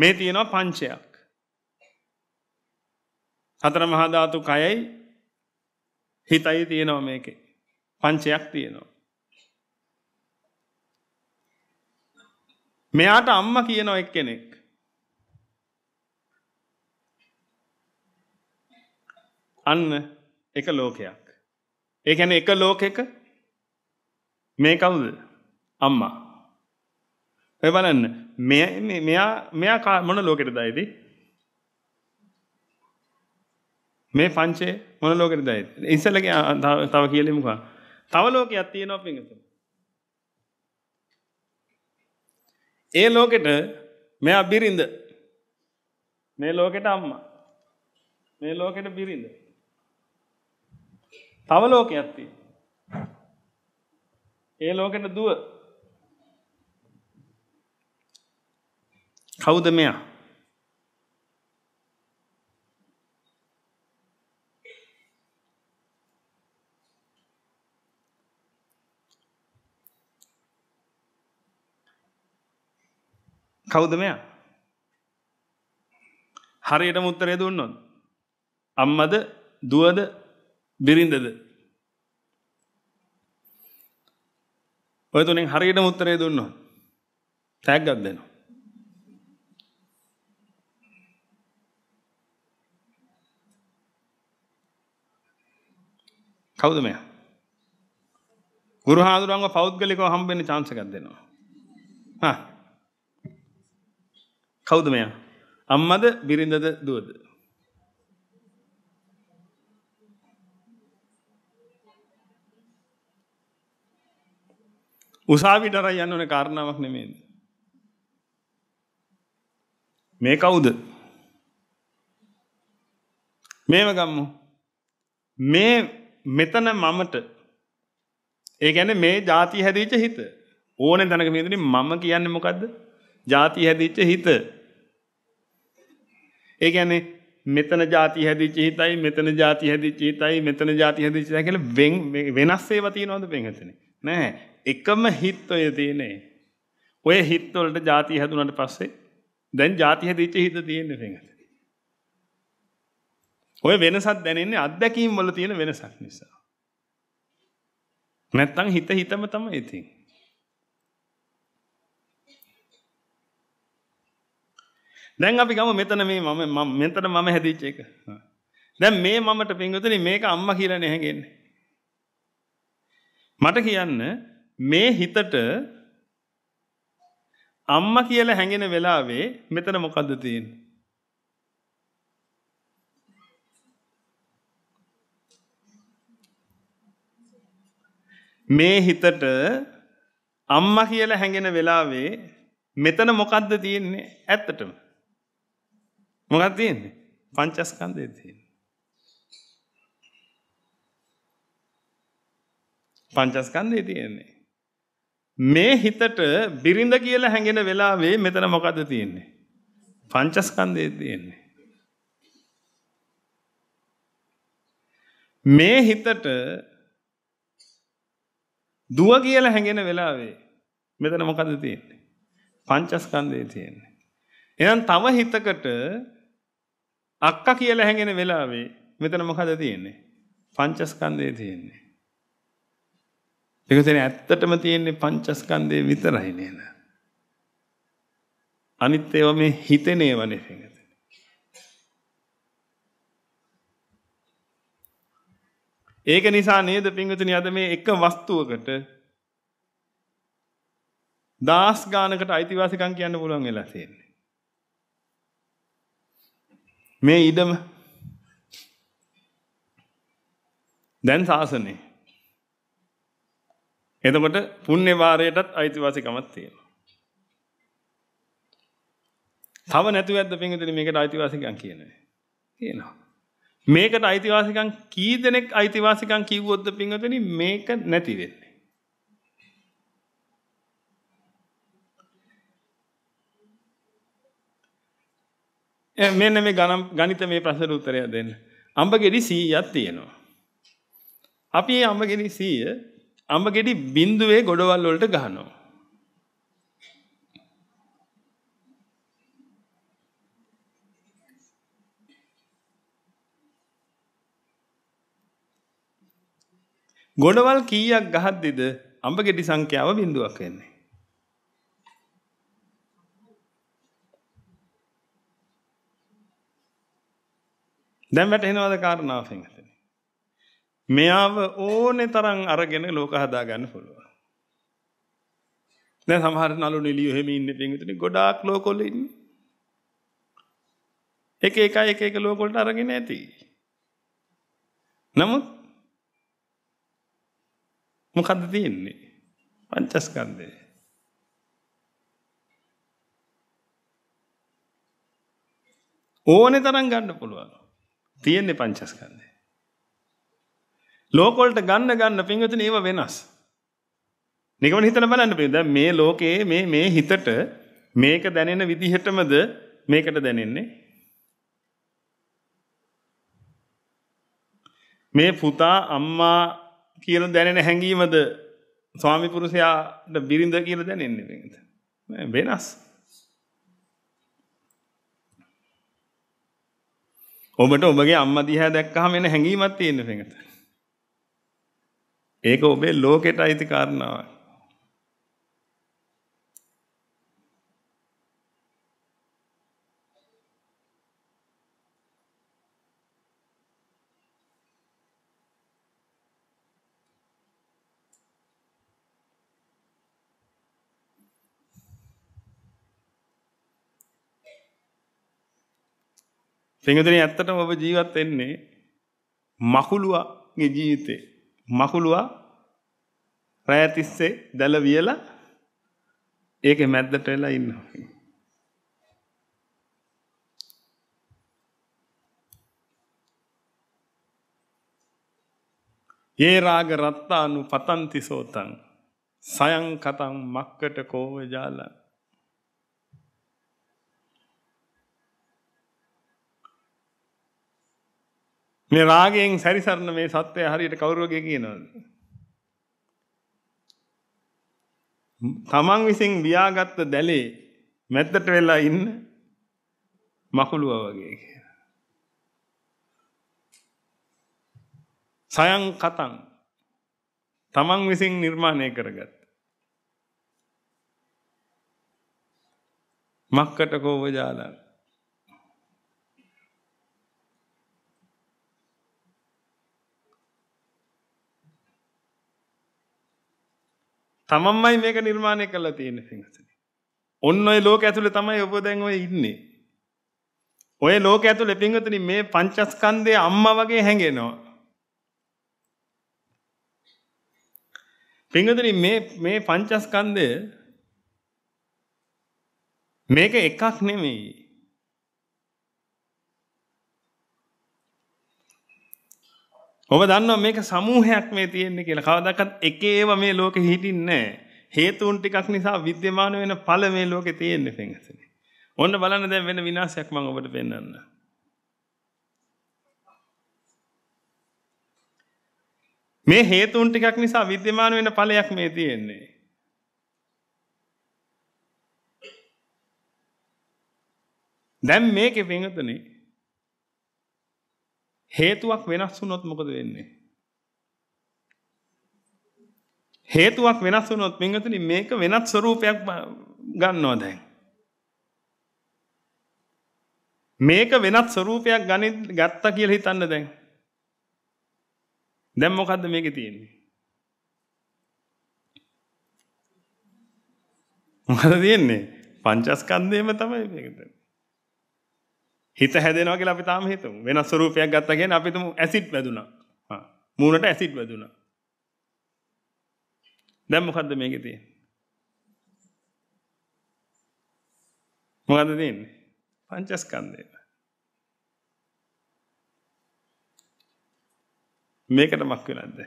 මේ තියෙනවා පංචයක් හතර මහාධාතු කයයි හිතයි තියෙනව මේක පංචයක් තියෙනවා මෙයාට අම්ම කියනව එක් කෙනෙක් අන්න එක ලෝකයක් ඒකැන එක ලෝකෙක මේ කවුද අම්මා ඔය බලන්න මෙයා මෙයා මොන ලෝකෙට දයිද මේ පංචේ මොන ලෝකෙට දයිද ඉස්සලගේ තව කියලේ මොකක් තව ලෝකයක් තියෙනවා පිංගතුන් ඒ ලෝකෙට මෙයා බිරිඳ මේ ලෝකෙට අම්මා මේ ලෝකෙට බිරිඳ තව ලෝකයක් තියෙනවා ඒ ලෝකෙට දුව කවුද මෙයා? කවුද මෙයා? හරියටම උත්තරය දුන්නොත් අම්මද දුවද බිරිඳද ඔය තුනෙන් හරියටම උත්තරය දුන්නොත් තෑග්ගක් දෙනවා කවුද මෙයා? ගුරු හාමුදුරන්ව පෞද්ගලිකව හම්බෙන්න chance එකක් දෙනවා. හා. කවුද මෙයා? අම්මද බිරිඳද දුවද? උසාවියට අර යන්න ඕනේ කාරණාවක් නෙමෙයිද? මේ කවුද? මේව ගම්මු. මේ මෙතන මමට ඒ ගැන මේ ජාති හැදිච්ච හිත ඕනෙ තැනක මියදනි මම කියන්න මොකක්ද ජාති හැදිච්ච හිත ඒ ගැනේ මෙතන ජාති හැදිච්ච හිතයි මෙතන ජාති හැදිච්ච හිතයි මෙතන ජාති හැදිච්ච හිතයි කියලා වෙන් වෙනස් ඒවා තියෙනවද වෙනතනේ නෑ එකම හිත ඔය තියෙන්නේ ඔය හිත වලට ජාති හැදුනට පස්සේ දැන් ජාති හැදිච්ච හිත තියෙන්නේ වෙනත ඔය වෙනසත් දැනෙන්නේ අත්දැකීම් වල තියෙන වෙනසක් නිසා. නැත්තම් හිත හිතම තමයි ඉතින්. දැන් අපි ගම මෙතන මේ මම මෙතන මම හැදිච්ච එක. දැන් මේ මමට පින්වතුනි මේක අම්මා කියලා නැහැගෙන්නේ. මට කියන්න මේ හිතට අම්මා කියලා හැඟෙන වෙලාවේ මෙතන මොකද්ද තියෙන්නේ? මේ හිතට අම්ම කියලා හැඟෙන වෙලාවේ මෙතන මොකක්ද තියෙන්නේ ඇත්තටම මොකක් තියෙන්නේ පංචස්කන්දය තියෙන පංචස්කන්දය තියෙන්නේ මේ හිතට බිරිඳ කියලා හැඟෙන වෙලාවේ මෙතන මොකද තියෙන්නේ පංචස්කන්දය තියෙන්නේ මේ හිතට දුව කියලා හැඟෙන වෙලාවේ මෙතන මොකද තියෙන්නේ? පංචස්කන්ධය තියෙන්නේ. එහෙනම් තව හිතකට අක්කා කියලා හැඟෙන වෙලාවේ මෙතන මොකද තියෙන්නේ? පංචස්කන්ධය තියෙන්නේ. ඒකෙන් ඇත්තටම තියෙන්නේ පංචස්කන්ධය විතරයි නේද? අනිත් ඒවා මේ හිතෙනේව නෙවෙයි. ඒක නිසා නේද පින්වතුනි අද මේ එක වස්තුවකට දාස් ගානකට අයිතිවාසිකම් කියන්න පුළුවන් වෙලා තියෙන්නේ. මේ ඉඩම දැන් සාසනේ. එතකොට පුණ්‍ය වාරයටත් අයිතිවාසිකමක් තියෙනවා. තව නැතුවද පින්වතුනි මේකට අයිතිවාසිකම් කියන්නේ? තියෙනවා. මේකට අයිතිවාසිකම් කී දෙනෙක් අයිතිවාසිකම් කිව්වොත්ද පින්වතුනි මේක නැති වෙන්නේ. මෙන්න මේ ගණිත මේ ප්‍රශ්නට උත්තරය දෙන්න. අඹගෙඩි 100ක් තියෙනවා. අපි මේ අඹගෙඩි 100 අඹගෙඩි බිඳුවේ ගොඩවල් වලට ගහනවා. ගොඩවල් කීයක් ගහද්දිද අඹ ගෙඩි සංඛ්‍යාව බිඳුවක් වෙන්නේ. දැන් වැටහෙනවද කාරණාව පින්වත්නි? මෙයාව ඕනේ තරම් අරගෙන ලෝක හදා ගන්න පුළුවන්. දැන් සමහර නළු නිලිය එහෙම ඉන්නේ පින්වත්නි ගොඩාක් ලෝකවල ඉන්නේ. එක එක එක එක ලෝකවලට අරගෙන ඇති. නමුත් මොකද තියෙන්නේ පංචස්කන්දය ඕනෙ තරම් ගන්න පුළුවන් තියෙන්නේ පංචස්කන්දය ලෝකොල්ට ගන්න ගන්න පින්වතුන ඒව වෙනස් නිකම හිතන බලන්න පින් දැන් මේ ලෝකයේ මේ මේ හිතට මේක දැනෙන විදිහටමද මේකට දැනෙන්නේ මේ පුතා අම්මා කියල දැනෙන හැඟීමද ස්වාමිපුරුෂයාට බිරිඳ කියල දැනෙන්නේ වෙනත. වෙනස්. ඔබට ඔබගේ අම්ම දිහා දැක්කහම එන හැඟීමක් තියෙන වෙනත. ඒක ඔබේ ලෝකෙට අයිති කාරණාවක්. පින්වතුනි ඇත්තටම ඔබ ජීවත් වෙන්නේ මකුලුවාගේ ජීවිතේ. මකුලුවා රැය තිස්සේ දැල වියලා ඒකේ මැද්දට වෙලා ඉන්නවා. ඒ රාග රත්තානු පතන්ති සෝතන් සයං කතං මක්කට කෝව ජාලන් මේ රාගයෙන් සැරිසරන මේ සත්වය හරියට කවුරුවගේ කියනවද? තමන් විසින් වියාගත්ත දැලේ මැද්දට වෙලා ඉන්න මකුළුවා වගේ කියලා. සයන් කතං තමන් විසින් නිර්මාණය කරගත්ත. මක්කට කෝවජාලා තමන්මයි මේක නිර්මාණය කරලා තියෙන්නේ පින්වතුනි. ඔන්න ඔය ලෝක ඇතුලේ තමයි ඔබ දැන් ඔය ඉන්නේ. ඔය ලෝක ඇතුලේ පින්වතුනි මේ පංචස්කන්ධය අම්මා වගේ හැංගෙනවා. පින්වතුනි මේ මේ පංචස්කන්ධය මේක එකක් නෙමෙයි. ඔබ දන්නවා මේක සමූහයක් මේ තියෙන්නේ කියලා. කවදාකවත් එකේම මේ ලෝකෙ හිටින්නේ හේතුන් ටිකක් නිසා විද්‍යමාන වෙන ඵල මේ ලෝකෙ තියෙන්නේ පෙන්වසනේ. ඔන්න බලන්න දැන් වෙන විනාශයක් මම ඔබට පෙන්වන්න. මේ හේතුන් ටිකක් නිසා විද්‍යමාන වෙන ඵලයක් මේ තියෙන්නේ. දැන් මේකේ පෙන්වතනේ හේතුවක් වෙනස් වුණොත් මොකද වෙන්නේ? හේතුවක් වෙනස් වුණොත් මෙන්නතුනි මේක වෙනත් ස්වරූපයක් ගන්නවා දැන්. මේක වෙනත් ස්වරූපයක් ගනි ගත්තා කියලා හිතන්න දැන්. දැන් මොකද්ද මේකේ තියෙන්නේ? මොකද තියෙන්නේ? පංචස්කන්ධයම තමයි මේක තියෙන්නේ. හිත හැදෙනවා කියලා අපි තාම හිතමු. වෙනස් ස්වරූපයක් ගත්තා කියන්නේ අපි හිතමු ඇසිඩ් වැදුනා. හා මූණට ඇසිඩ් වැදුනා. දැන් මොකද්ද මේකේ තියෙන්නේ? මොකද්ද තියෙන්නේ? පංචස්කන්ධය. මේකටමක් වෙලද්ද?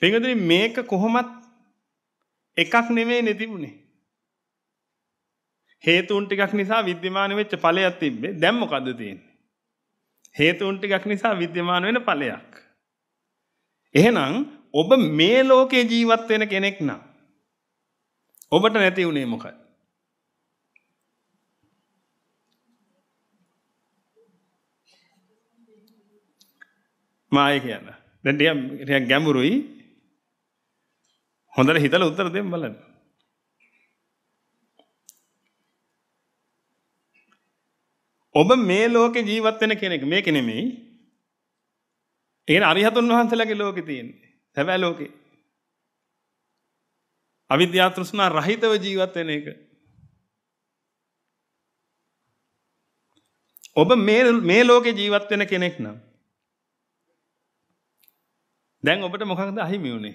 පින්වතුනි මේක කොහොමත් එකක් නෙමෙයි නෙතිබුනේ. හේතුන් ටිකක් නිසා විද්‍යමාන වෙච්ච ඵලයක් තිබ්බේ. දැන් මොකද්ද තියෙන්නේ? හේතුන් ටිකක් නිසා විද්‍යමාන වෙන ඵලයක්. එහෙනම් ඔබ මේ ලෝකේ ජීවත් වෙන කෙනෙක් නම් ඔබට නැති උනේ මොකක්ද? මායි කියන. දැන් ටිකක් ගැඹුරුයි. හොඳට හිතලා උත්තර දෙන්න බලන්න. ඔබ මේ ලෝකේ ජීවත් වෙන කෙනෙක් මේක නෙමෙයි. ඒ කියන්නේ අරිහතුන් වහන්සේලාගේ ලෝකේ තියෙන්නේ. සැබෑ ලෝකේ. අවිද්‍යා තෘෂ්ණා රහිතව ජීවත් වෙන එක. ඔබ මේ මේ ලෝකේ ජීවත් වෙන කෙනෙක් නම් දැන් ඔබට මොකක්ද අහිමි වුනේ?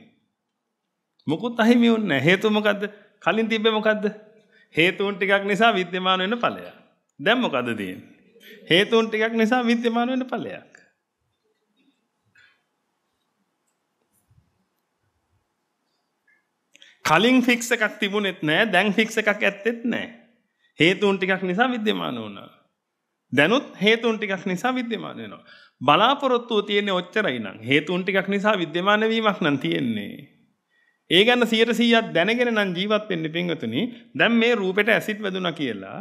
මොකුත් අහිමි වුන්නේ නැහැ. හේතුව මොකද්ද? කලින් තිබ්බේ මොකද්ද? හේතුන් ටිකක් නිසා विद्यमान වෙන ඵලයක්. දැන් මොකද තියෙන්නේ? හේතුන් ටිකක් නිසා विद्यमान වෙන ඵලයක්. කලින් ෆික්ස් එකක් තිබුණෙත් නැහැ, දැන් ෆික්ස් එකක් ඇත්තෙත් නැහැ. හේතුන් ටිකක් නිසා विद्यमान වුණා. දැනුත් හේතුන් ටිකක් නිසා विद्यमान වෙනවා. බලාපොරොත්තුව තියෙන්නේ ඔච්චරයි නං. හේතුන් ටිකක් නිසා विद्यमान වීමක් නම් තියෙන්නේ. ඒ ගැන 100%ක් දැනගෙන නම් ජීවත් වෙන්න පින්වතුනි. දැන් මේ රූපෙට ඇසිඩ් වැදුනා කියලා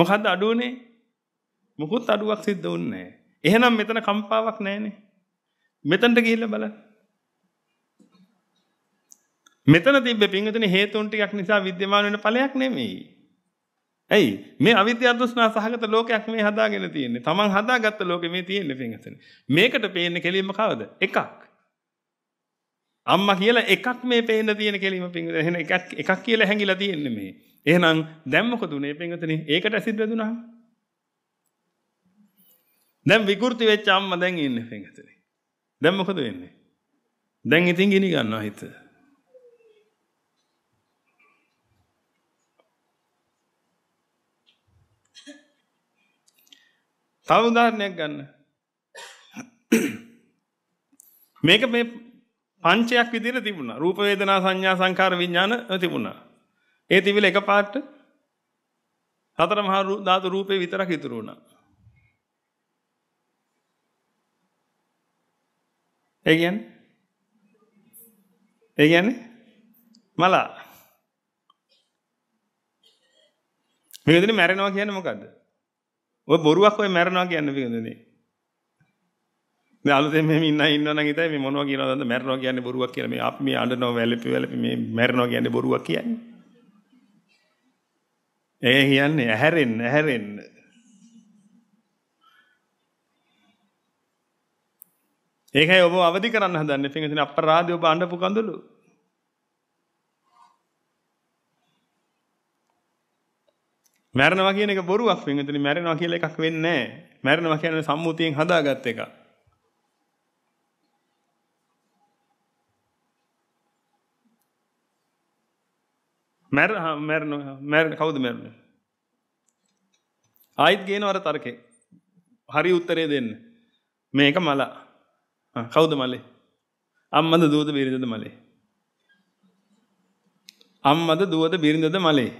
මොකද්ද අඩුවනේ? මොකුත් අඩුවක් සිද්ධ වෙන්නේ නැහැ. එහෙනම් මෙතන කම්පාවක් නැහැනේ. මෙතනට ගිහිල්ලා බලන්න. මෙතන තිබ්බ පිංගතන හේතුන් ටිකක් නිසා විද්‍යමාන වෙන ඵලයක් නෙමෙයි. ඇයි මේ අවිද්‍යාව දුස්නා සහගත ලෝකයක් මේ හදාගෙන තියෙන්නේ. Taman හදාගත්ත ලෝකෙ මේ තියෙන්නේ පිංගතන. මේකට පේන්නේ කෙලින්ම කවද? එකක්. අම්මා කියලා එකක් මේ පේන්න තියෙන කෙලිම පිංගුතනි. එහෙනම් එකක් එකක් කියලා හැංගිලා තියෙන්නේ මේ. එහෙනම් දැන් මොකද උනේ පිංගුතනි? ඒකට ඇසිඩ් වැදුනහම. දැන් විකෘති වෙච්ච අම්මා දැන් ඉන්නේ පිංගුතනි. දැන් මොකද වෙන්නේ? දැන් ඉතින් ගිනි ගන්නවා හිත. තව උදාහරණයක් ගන්න. මේක මේ පංචයක් විදිහට තිබුණා. රූප වේදනා සංඥා සංකාර විඥාන තිබුණා. ඒ තිබිල එකපාරට සතර මහා ධාතු රූපේ විතරක් ඉතුරු වුණා. ඒ කියන්නේ ඒ කියන්නේ මලා මේ විදිහට මැරෙනවා කියන්නේ මොකද්ද? ඔය බොරුවක් ඔය මැරෙනවා කියන්නේ පිළිගන්නේ. දැන් අලුතෙන් මෙහෙම ඉන්න ඉන්නවනම් හිතයි මේ මොනවා කියනවද නැද්ද මැරනවා කියන්නේ බොරුවක් කියලා මේ අපි මේ අඬනවා වැළපි වැළපි මේ මැරනවා කියන්නේ බොරුවක් කියන්නේ. ඒ කියන්නේ ඇහැරෙන්න ඇහැරෙන්න. ඒකයි ඔබ අවදි කරන්න හදන්නේ පිටින් අපරාධය ඔබ අඬපු කඳුළු. මැරෙනවා කියන එක බොරුවක් වෙන. එතන මැරෙනවා කියලා එකක් වෙන්නේ නැහැ. මැරෙනවා කියන්නේ සම්මුතියෙන් හදාගත් එකක්. මැර මැර මැර කවුද මැරුණ ආයිත් ගේන අර තර්කේ හරි උත්තරේ දෙන්න මේක මලා කවුද මලේ අම්මද දුවද බිරිඳද මලේ අම්මද දුවද බිරිඳද මලේ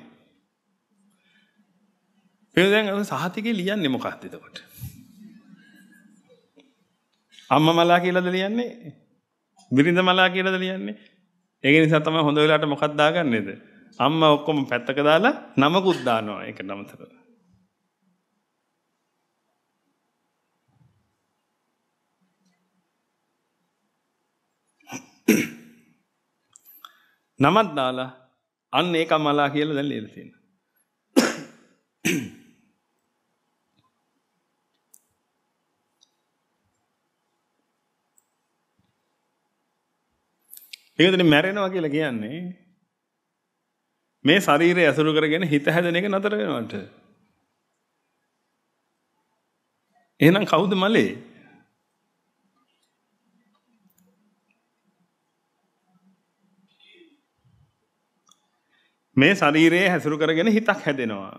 පෙදැන් සහතිකේ ලියන්නේ මොකක්ද එතකොට අම්ම මලා කියලාද ලියන්නේ බිරිඳ මලා කියලාද ලියන්නේ ඒක නිසා තමයි හොඳ වෙලාවට මොකක් දාගන්නේද අම්ම ඔක්කොම පැත්තක දාලා නමකුද්දානවා එක නමතර. නමත් දාලා අන්න ඒක මලා කියලා දැන් ලියලා තියෙනවා. ඒකදනේ මැරෙනවා කියලා කියන්නේ මේ ශරීරය ඇසුරු කරගෙන හිත හැදෙන එක නතර වෙනවට. එහෙනම් කවුද මලේ? මේ ශරීරයේ හැසුරු කරගෙන හිතක් හැදෙනවා.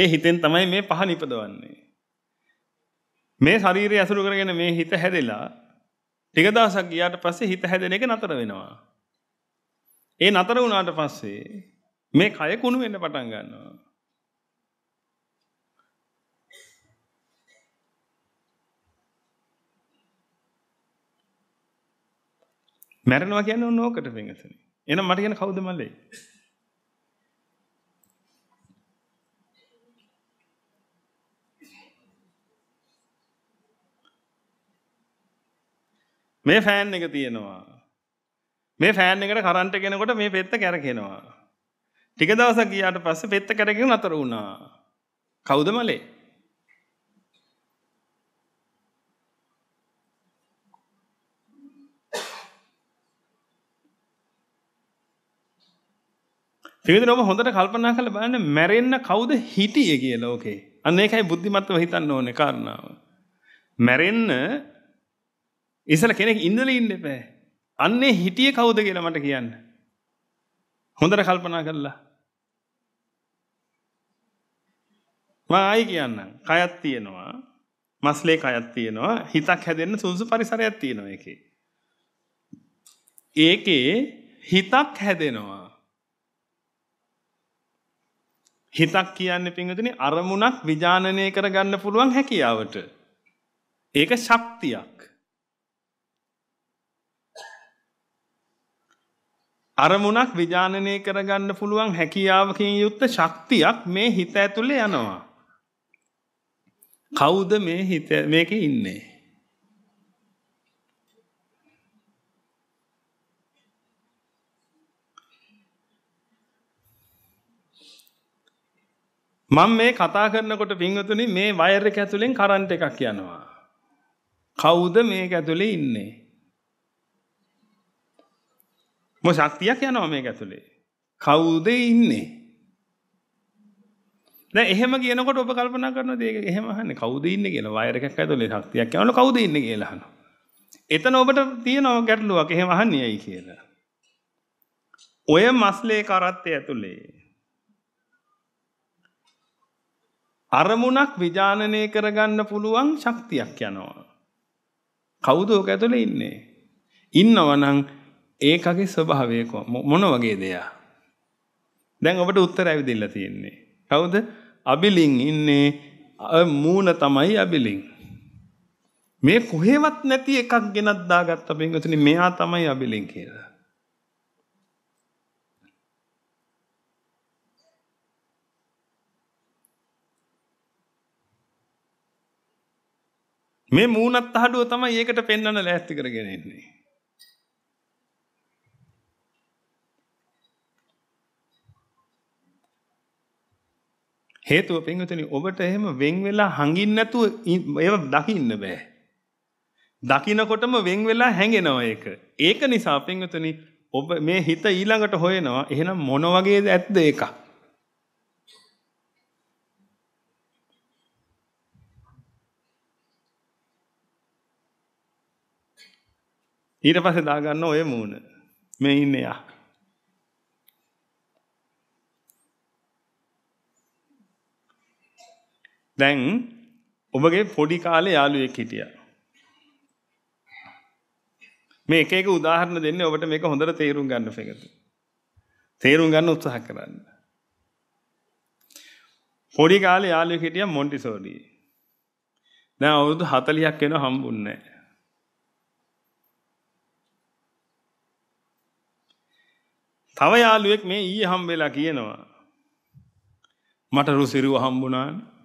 ඒ හිතෙන් තමයි මේ පහ නිපදවන්නේ. මේ ශරීරය ඇසුරු කරගෙන මේ හිත හැදෙලා ටික දවසක් ගියාට පස්සේ හිත හැදෙන එක නතර වෙනවා. ඒ නතර වුණාට පස්සේ මේ කය කුණු වෙන්න පටන් ගන්නවා. මැරෙනවා කියන්නේ ඔන්න ඕකට වෙනසනේ. එහෙනම් මට කියන කවුද මල්ලේ? මේ ෆෑන් එක තියෙනවා. මේ ෆෑන් එකට කරන්ට් එකෙනකොට මේ පෙත්ත කැරකෙනවා. ටික දවසක් ගියාට පස්සේ පෙත්ත කැරකෙන නතර වුණා. කවුද මලේ? පිවිදෙන ඔබ හොඳට කල්පනා කරලා බලන්න මැරෙන්න කවුද හිටියේ කියලා ලෝකේ. අන්න ඒකයි බුද්ධිමත්ව හිතන්න ඕනේ කාරණාව. මැරෙන්න ඉසල කෙනෙක් ඉඳලා ඉන්න එපා. අන්නේ හිටිය කවුද කියලා මට කියන්න. හොඳට කල්පනා කරලා. මම ආයි කියන්නම්. කයක් තියෙනවා. මස්ලේ කයක් තියෙනවා. හිතක් හැදෙන්න සුසු පරිසරයක් තියෙනවා ඒකේ. ඒකේ හිතක් හැදෙනවා. හිතක් කියන්නේ පින්වතුනි අරමුණක් විජානනය කරගන්න පුළුවන් හැකියාවට. ඒක ශක්තියක්. අරමුණක් විජානනය කරගන්න පුළුවන් හැකියාවකින් යුක්ත ශක්තියක් මේ හිත ඇතුලේ යනවා. කවුද මේ හිත මේක ඉන්නේ? මම මේ කතා කරනකොට පින්වතුනි මේ වයර් එක ඇතුලෙන් කරන්ට් එකක් යනවා. කවුද මේක ඇතුලේ ඉන්නේ? ම ශක්තියක් යනවා මේ ඇතුළේ කවුද ඉන්නේ දැ එහෙම කියනකොට ඔබ කල්පනා කරන දේ එහෙමහන්න කවුද ඉන්න කියලා වයරකක් ඇතුලේ ශක්තියක් යන කවුද ඉන්න කියලාහන එතන ඔබට තියෙනව ගැටලුවක් එහෙමහන්නේයයි කියලා ඔය මස්ලේ කරත්තය ඇතුළේ අරමුණක් විජානනය කරගන්න පුළුවන් ශක්තියක් යනවා කවුද ඕක ඇතුළේ ඉන්නේ ඉන්නවනං ඒකගේ ස්වභාවය මොන වගේ දෙයක්? දැන් ඔබට උත්තර ඇවිදilla තියෙන්නේ. කවුද? අබිලින් ඉන්නේ මූණ තමයි අබිලින්. මේ කොහෙවත් නැති එකක් ගෙනත් දාගත්ත බින්ගතුනි මෙයා තමයි අබිලින් කියලා. මේ මූණත් අහඩුව තමයි ඒකට පෙන්වන්න ලෑස්ති කරගෙන ඉන්නේ. හේතුව පින්වතුනි ඔබට එහෙම වෙන් වෙලා හංගින්න නැතුව ඒව දකින්න බෑ. දකින්නකොටම වෙන් වෙලා හැංගෙනවා ඒක. ඒක නිසා පින්වතුනි ඔබ මේ හිත ඊළඟට හොයනවා එහෙනම් මොන වගේද ඇත්ද ඒක? ඊට පස්සේ දාගන්න ඔය මූණ. මේ ඉන්නේ යා. දැන් ඔබගේ පොඩි කාලේ යාළුවෙක් හිටියා. මේ එක එක උදාහරණ දෙන්නේ ඔබට මේක හොඳට තේරුම් ගන්න පෙකට. තේරුම් ගන්න උත්සාහ කරන්න. පොඩි කාලේ යාළුවෙක් හිටියා මොන්ටිසෝරියේ. දැන් අවුරුදු 40ක් වෙනව හම්බුන්නේ නැහැ. තව යාළුවෙක් මේ ඊයේ හම්බෙලා කියනවා මට රුසිරුව හම්බුණානේ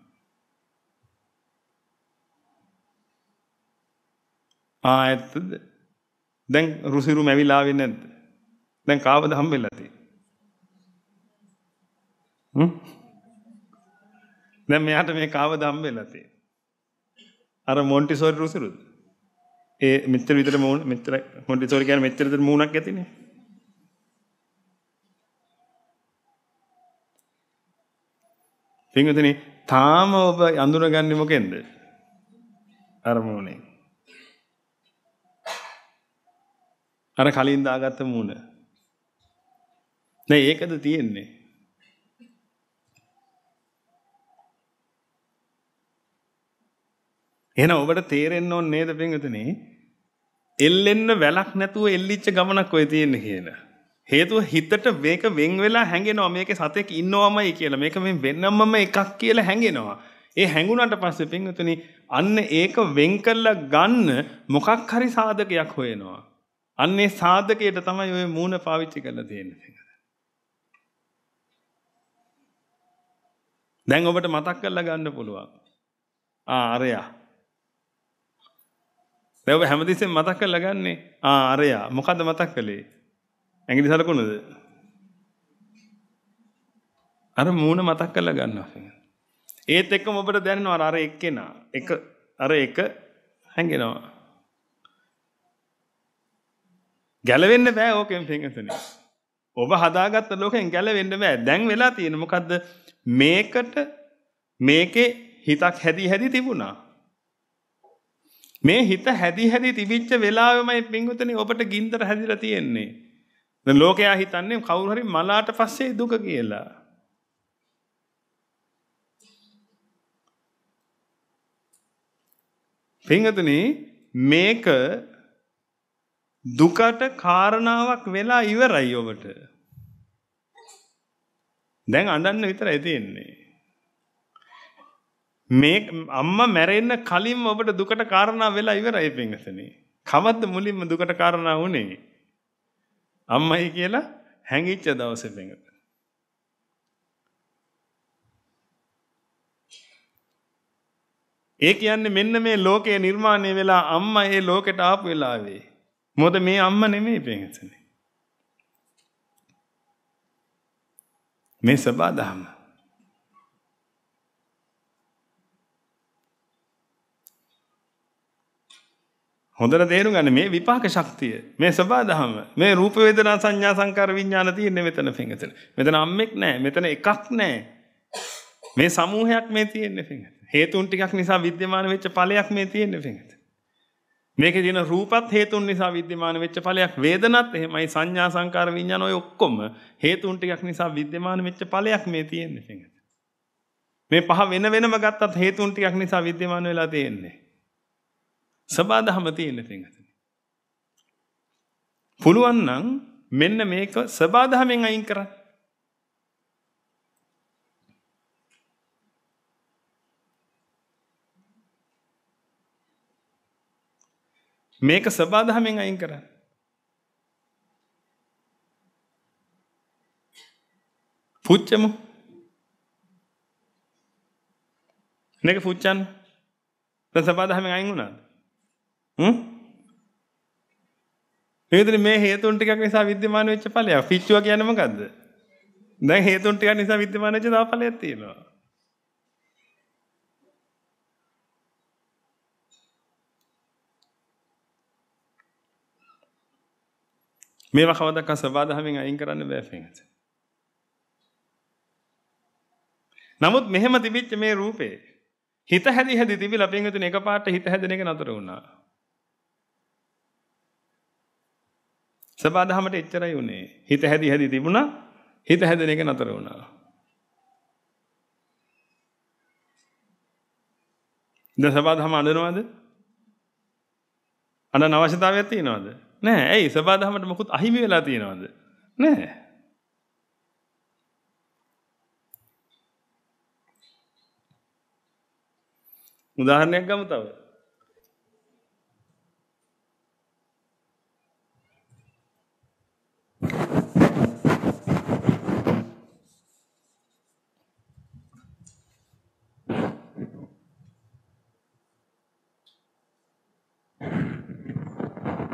ආ ඇත්තද? දැන් රුසිරු මැවිලා ආවෙන්නේ නැද්ද? දැන් කාවද හම්බෙලා තියෙන්නේ? දැන් මෙයාට මේ කාවද හම්බෙලා තියෙන්නේ? අර මොන්ටිසෝරි රුසිරුද? ඒ මෙච්චර විතර මූණ මෙච්චර මොන්ටිසෝරි කියන්නේ මෙච්චර විතර මූණක් ඇතිනේ. පින්විතනි තාම ඔබ අඳුරගන්නේ මොකෙන්ද? අරමුණේ. අර කලින් දාගත්ත මූණ. නෑ ඒකද තියෙන්නේ. එහෙනම් ඔබට තේරෙන්න ඕනේ නේද පින්විතනේ? එල්ලෙන්න වැලක් නැතුව එල්ලිච්ච ගමනක් ඔය තියෙන්නේ කියන. හේතුව හිතට මේක වෙන් වෙලා හැංගෙනවා මේකේ සතෙක් ඉන්නවමයි කියලා. මේක මේ වෙනමම එකක් කියලා හැංගෙනවා. ඒ හැඟුණට පස්සේ පින්විතනේ අන්න ඒක වෙන් කරලා ගන්න මොකක් හරි සාධකයක් හොයනවා. අන්නේ සාධකයට තමයි ඔය මූණ පාවිච්චි කරලා තියෙන්නේ. දැන් ඔබට මතක් කරලා ගන්න පුළුවන්. ආ අරයා. දැන් ඔබ හැමතිස්සෙම මතක් කරලා ගන්නේ ආ අරයා. මොකද්ද මතක් කළේ? ඇඟිලි සලකුණද? අර මූණ මතක් කරලා ගන්නවා. ඒත් එක්කම ඔබට දැනෙනවා අර එක්කෙනා එක අර එක හැංගෙනවා. ගැලවෙන්න බෑ ඕකෙන් පිංගතුනි. ඔබ හදාගත්ත ලෝකෙන් ගැලවෙන්න බෑ. දැන් වෙලා තියෙන මොකද්ද? මේකට මේකේ හිතක් හැදි හැදි තිබුණා. මේ හිත හැදි හැදි තිබිච්ච වෙලාවෙමයි පිංගුතනි ඔබට ගින්දර හැදිලා තියෙන්නේ. දැන් ලෝකයා හිතන්නේ කවුරු හරි මලාට පස්සේ දුක කියලා. පිංගුතනි මේක දුකට කාරණාවක් වෙලා ඉවරයි ඔබට. දැන් අඬන්න විතරයි තියෙන්නේ. මේ අම්මා මැරෙන්න කලින් ඔබට දුකට කාරණා වෙලා ඉවරයි පින්වතනි. කවද්ද මුලින්ම දුකට කාරණා වුණේ? අම්මයි කියලා හැංගිච්ච දවසේ පින්වත. ඒ කියන්නේ මෙන්න මේ ලෝකය නිර්මාණය වෙලා අම්මා ඒ ලෝකෙට ආපු වෙලාවේ මොද මේ අම්ම නෙමේ පිංහසනේ. මේ සබා දහම. හොඳට තේරු ගන්න මේ විපාක ශක්තිය මේ සබා දහම මේ රූප වේදනා සංඥා සංකාර විඥාන තියෙන්නේ මෙතන පිංගතන. මෙතන අම්මෙක් නැහැ. මෙතන එකක් නැහැ. මේ සමූහයක් මේ තියෙන්නේ පිංගත. හේතුන් ටිකක් නිසා විද්‍යමාන වෙච්ච ඵලයක් මේ තියෙන්නේ පිංගත. මේක දින රූපත් හේතුන් නිසා විද්‍යමාන වෙච්ච ඵලයක් වේදනත් එහෙමයි සංඥා සංකාර විඥාන ඔය ඔක්කොම හේතුන් ටිකක් නිසා විද්‍යමාන වෙච්ච ඵලයක් මේ තියෙන්නේ පිටින් මේ පහ වෙන වෙනම ගත්තත් හේතුන් ටිකක් නිසා විද්‍යමාන වෙලා තියෙන්නේ සබාධම තියෙන්නේ පිටින් පුළුවන් නම් මෙන්න මේක සබාධමෙන් අයින් කරන්න මේක සබාදහමෙන් අයින් කරන්න. පුච්චමු නක පුච්චන් සබාදහමෙන් අයින් වුණාද? ඒතර මේ හේතුන් ටිකක් නිසා විද්‍යමාන වෙච්ච ඵලයක්. පිච්චුව කියන්නේ මොකද්ද? දැන් හේතුන් ටිකක් නිසා විද්‍යමාන වෙච්ච තව ඵලයක් තියෙනවා. මේවා කවදක් සබාදහමෙන් අයින් කරන්න බෑපෙනත. නමුත් මෙහෙම තිබිච්ච මේ රූපේ හිත හැදි හැදි තිබිලා පින්විතන එකපාරට හිත හැදෙන එක නතර වුණා. සබාදහමට එච්චරයි උනේ. හිත හැදි හැදි තිබුණා හිත හැදෙන එක නතර වුණා. දැන් සබාදහම අඬනවද? අඬන අවශ්‍යතාවයක් තියෙනවද? නෑ. ඇයි සබා දහමට මොකුත් අහිමි වෙලා තියෙනවද? නෑ. උදාහරණයක් ගමු තව.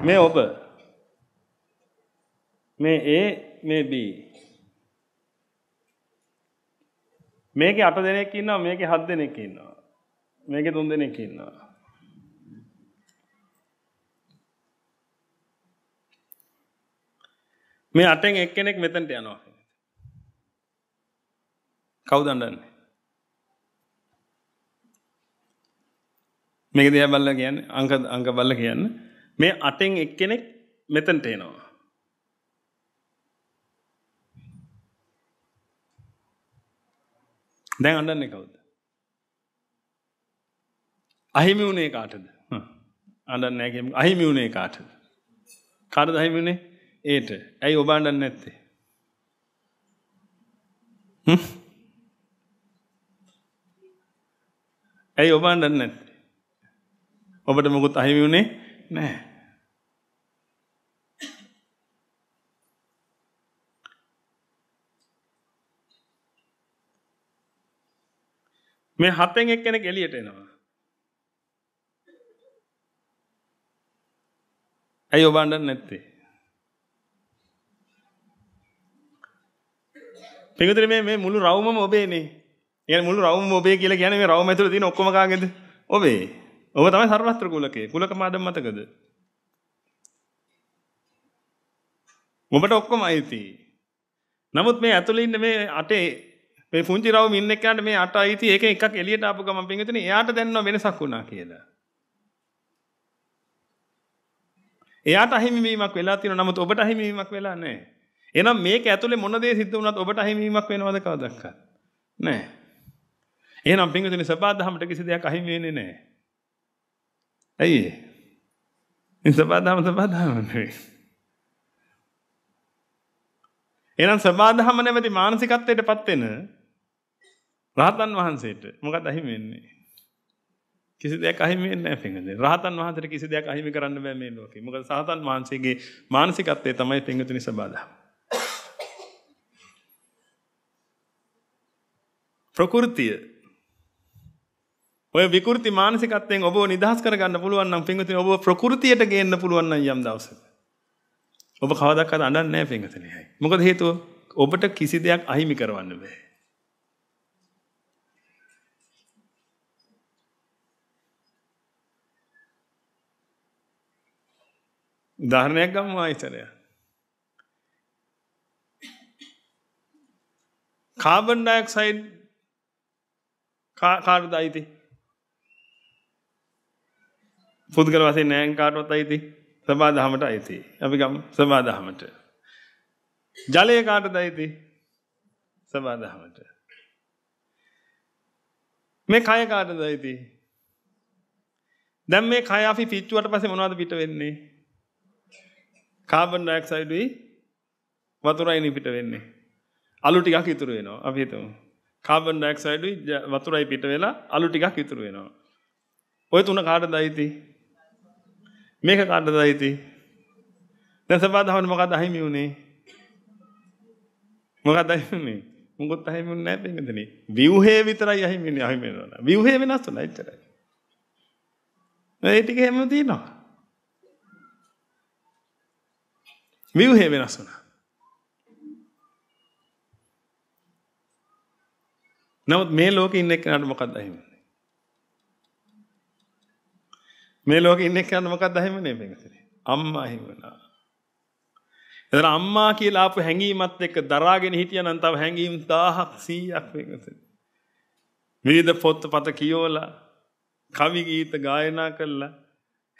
මේ ඔබ මේ A මේ B මේකේ 8 දෙනෙක් ඉන්නවා මේකේ 7 දෙනෙක් ඉන්නවා මේකේ 3 දෙනෙක් ඉන්නවා මේ අටෙන් එක්කෙනෙක් මෙතැන්ට යනවා කවු දඩන්නේ මේක දිය බල්ල කියන්න අංක අංක බල්ල කියන්න මේ අටෙන් එක්කෙනෙක් මෙතැන්ට එනවා. දැන් අඩන්න කවුද. අහිමි වුණේ කාටද අඩන්නෑගේම අහිමි වුණේ කාටද. කාට දහිමිුණේ ඒට ඇයි ඔබාණ්ඩන්න ඇත්තේ. ඇයි ඔබාණ්ඩන්න ඇත්තේ. ඔබට මොකුත් අහිමි වුණේ නෑ. මේ හතෙන් එක්කෙනෙක් එළියට එනවා. ඇයි ඔබ අඬන්නේ නැත්තේ? පිටුතර මේ මේ මුළු රවුමම ඔබේනේ. يعني මුළු රවුමම ඔබේ කියලා කියන්නේ මේ රවුම ඇතුලේ තියෙන ඔක්කොම කාගේද? ඔබේ. ඔබ තමයි සර්වස්ත්‍ර කුලකේ. කුලක මාදම් මතකද? ඔබට ඔක්කොම අයිති. නමුත් මේ ඇතුලේ ඉන්න මේ අටේ මේ පුංචි රව මින් එක්කනට මේ අට අයිති ඒක එකක් එළියට ආපු ගමන් පින්විතනේ එයාට දැනෙනවා වෙනසක් වුණා කියලා. එයාට අහිමිවීමක් වෙලා තියෙනවා නමුත් ඔබට අහිමිවීමක් වෙලා නැහැ. එහෙනම් මේක ඇතුලේ මොන දේ සිද්ධ වුණත් ඔබට අහිමිවීමක් වෙනවද කවදක්වත්? නැහැ. එහෙනම් පින්විතනේ සබාධහමට කිසි දෙයක් අහිමි වෙන්නේ නැහැ. ඇයි? මේ සබාධහම සබාධහම නෙවෙයි. එහෙනම් සබාධහම නැමැති මානසිකත්වයටපත් වෙන රහතන් වහන්සේට මොකත් අහිමි වෙන්නේ. කිසි දෙයක් අහිමි වෙන්නේ නැහැ පින්වතුනි. රහතන් වහන්සේට කිසි දෙයක් අහිමි කරන්න බෑ මේ ලෝකේ. මොකද සහතන් වහන්සේගේ මානසිකත්වය තමයි පින්වතුනි සබඳා. ප්‍රകൃතිය ඔය විකෘති මානසිකත්වයෙන් ඔබව නිදහස් කරගන්න පුළුවන් නම් පින්වතුනි ඔබ ප්‍රകൃතියට ගේන්න පුළුවන් නම් යම් දවසක. ඔබ කවදක්වත් අඩන්නේ නැහැ පින්වතුනි. මොකද හේතුව ඔබට කිසි දෙයක් අහිමි කරවන්න බෑ. උදාහරණයක් ගමු ආයතරය. කාබන් ඩයොක්සයිඩ් කාටද අයිති? පුද්ගල වශයෙන් නෑන් කාටවත් අයිති? සබා දහමට අයිති. අපි ගමු සබා දහමට. ජලය කාටද අයිති? සබා දහමට. මේ කය කාටද අයිති? දැන් මේ කය අපි පිච්චුවට පස්සේ මොනවද පිට වෙන්නේ? කාබන් ඩයක්සයිඩුයි වතුරයි නිපිට වෙන්නේ. අලු ටිකක් ඉතුරු වෙනවා අපි හිතමු. කාබන් ඩයක්සයිඩුයි වතුරයි පිට වෙලා අලු ටිකක් ඉතුරු වෙනවා. ඔය තුන කාටද අයිති? මේක කාටද අයිති? දැන් සබදාහම මොකද අහිමි වුනේ? මොකද අහිමි වුනේ? මොකොත් අහිමි වුනේ නැහැ බෙන්ගදනේ. ව්‍යුහේ විතරයි අහිමි වෙන්නේ අහිමි වෙනවා. ව්‍යුහේ වෙනස් වෙනවා එච්චරයි. මේ ටික හැමෝම තියෙනවා. ව්‍යවහය වෙනස් වුණ. නවත් මේ ලෝක ඉන්න එක් නට මොකක් දහිමන්නේ. මේ ලෝක ඉන්න එක් අන්න මොකක් දහිමනේ පිතර අම්මා හිමනා. එතන අම්මා කියලා ආපු හැඟීමත් එක්ක දරාගෙන හිටියනම් තව හැඟීම් 1000ක් 100ක් වෙනසද. විවිධ පොත්පත කියෝලා කවි ගීත ගායනා කළා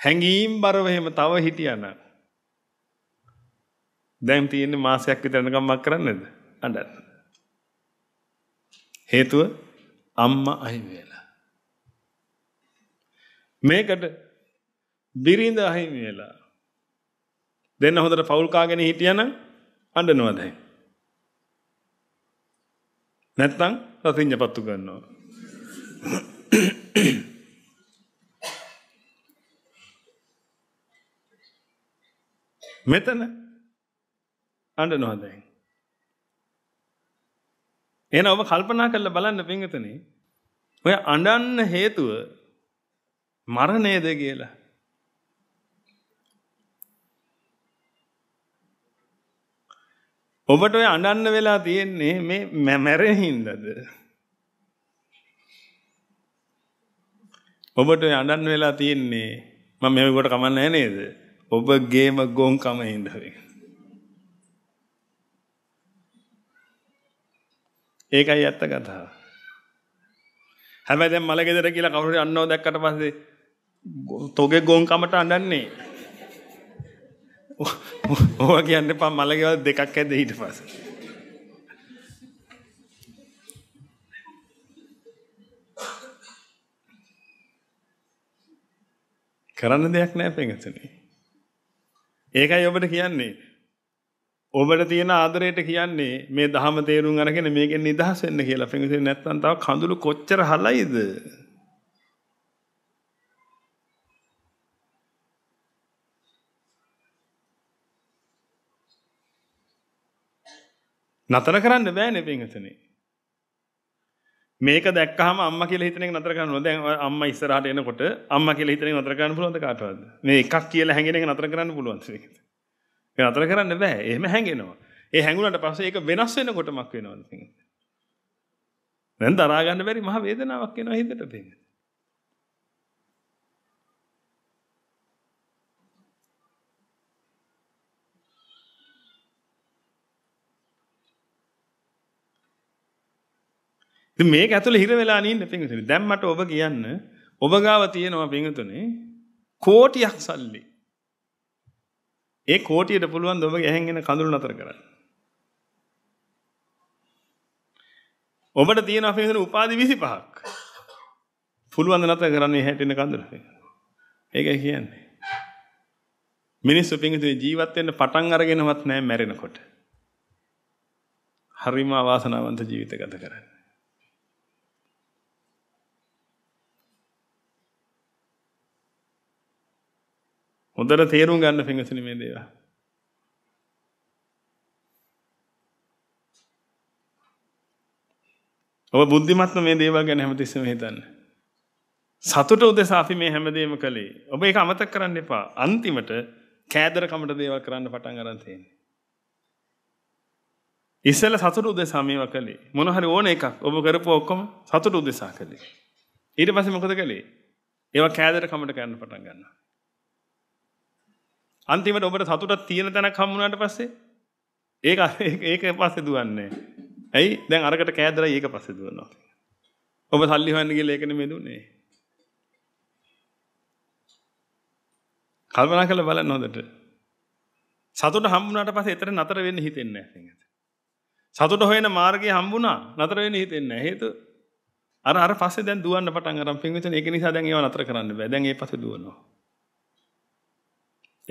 හැඟීම් බරව එහෙම තව හිටියනම් දැන් තියෙන්නේ මාසයක් විතර යනකම් මක් කරන්නේද? අඬන්න. හේතුව අම්මා අහිමි වෙලා. මේකට බිරිඳ අහිමි වෙලා. දෙන්න හොඳට පවුල් කාගෙන හිටියනම් අඬනවා දැන්. නැත්තම් රතිඤ්ඤපත්තු ගන්නවා. මෙතන අඩනවා දැන්. එන ඔබ කල්පනා කරලා බලන්න පිංගතන ඔය අඩන්න හේතුව මරණේද කියලා. ඔබට ඔය අඩන්න වෙලා තියෙන්නේ මේ මැමැරෙහින්දද. ඔබට අඩන් වෙලා තියෙන්නේ ම මෙමකොට කමන්න නේද ඔබ ගේම ගෝන් කම හිදවෙන. ඒකයි ඇත්ත කතාව. හැබැයි දැන් මලගෙදර කියලා කවුරු හරි අන්නව දැක්කට පස්සේ තොගේ ගොන්කමට අඬන්නේ. ඔවා කියන්න එපා මලගෙවල් දෙකක් ඇද්ද ඊට පස්සේ. කරන්න දෙයක් නෑ පෙඟතුනේ. ඒකයි ඔබට කියන්නේ ඔබට තියෙන ආදරයට කියන්නේ මේ ධහම තේරුම් අරගෙන මේකෙන් නිදහස් වෙන්න කියලා. පින්විතේ නැත්තම් තව කඳුළු කොච්චර හලයිද? නතර කරන්න බෑනේ පින්විතනේ. මේක දැක්කහම අම්මා කියලා හිතන එක නතර කරන්න ඕන. දැන් අම්මා ඉස්සරහට එනකොට අම්මා කියලා හිතන එක නතර කරන්න පුළුවන්ද කාටවත්? මේ එකක් කියලා හැංගෙන එක නතර කරන්න පුළුවන්ද? ඒක නතර කරන්න බෑ. එහෙම හැංගෙනවා. ඒ හැංගුණාට පස්සේ ඒක වෙනස් වෙනකොටමක් වෙනවද පින්වත්නි? දැන් දරා ගන්න බැරි මහ වේදනාවක් එනවා හිතට පින්වත්නි. ඉතින් මේක ඇතුලේ හිර වෙලා නින්න පින්වතුනි. දැන් මට ඔබ කියන්න ඔබ ගාව තියෙනවා පින්වතුනි කෝටියක් සල්ලි. ඒ කෝටියට පුළුවන් ඔබ ගැහෙන් එන කඳුළු නතර කරන්න. ඔබට තියෙන අපේ වෙන උපාධි 25ක්. පුළුවන් ද නතර කරන්නේ හැටින කඳුළු. ඒකයි කියන්නේ. මිනිස්සු පිංගුතුනේ ජීවත් වෙන්න පටන් අරගෙනවත් නැහැ මැරෙනකොට. හරිම අවාසනාවන්ත ජීවිත ගත කරන්නේ. හොඳට තේරුම් ගන්න පිඟසන මේ දේවා. ඔබ බුද්ධිමත්ව මේ දේවල් ගැන හැමතිස්සෙම හිතන්න. සතුට උදෙසා අපි මේ හැමදේම කළේ. ඔබ ඒක අමතක කරන්න එපා. අන්තිමට කෑදරකමට දේවල් කරන්න පටන් ගන්න තියෙන්නේ. ඉස්සෙල්ල සතුට උදෙසා මේවා කළේ. මොන හරි ඕන එකක් ඔබ කරපුව ඔක්කොම සතුට උදෙසා කළේ. ඊට පස්සේ මොකද කළේ? ඒවා කෑදරකමට කරන්න පටන් ගන්නවා. අන්තිමට ඔබට සතුටක් තියෙන තැනක් හම්බුනාට පස්සේ ඒක ඒක පස්සේ දුවන්නේ. ඇයි? දැන් අරකට කෑදරයි ඒක පස්සේ දුවනවා. ඔබ සල්ලි හොයන්න ගිහලා ඒක නෙමෙයි දුන්නේ. කල්පනා කරලා බලන්න හොඳට. සතුට හම්බුනාට පස්සේ එතන නතර වෙන්න හිතෙන්නේ නැහැ. සතුට හොයන මාර්ගය හම්බුණා නතර වෙන්න හිතෙන්නේ නැහැ. හේතුව අර අර පස්සේ දැන් දුවන්න පටන් අරන් පින්විතන ඒක නිසා දැන් ඒව නතර කරන්න බෑ. දැන් ඒ පස්සේ දුවනවා.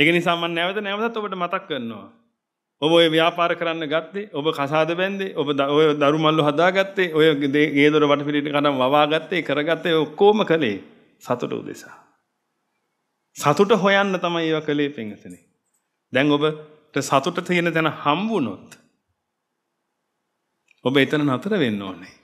එක නිසාමන් නැවත නැවතත් ඔබට මතක් කරනවා. ඔබ ඔය ව්‍යාපාර කරන්න ගත්තේ ඔබ කසාද බැන්දේ ඔබ ඔය දරු මල්ලු හදාගත්තේ ඔය ගේ දොර වටපිට කනම් වවාගත්තේ කරගත්තේ ඔක්කොම කළේ සතුට උදෙසා. සතුට හොයන්න තමයි ඒව කළේ පෙන්ගතනේ. දැන් ඔබට සතුට තියෙන තැන හම්බුනොත් ඔබ එතන නතර වෙන්න ඕනේ.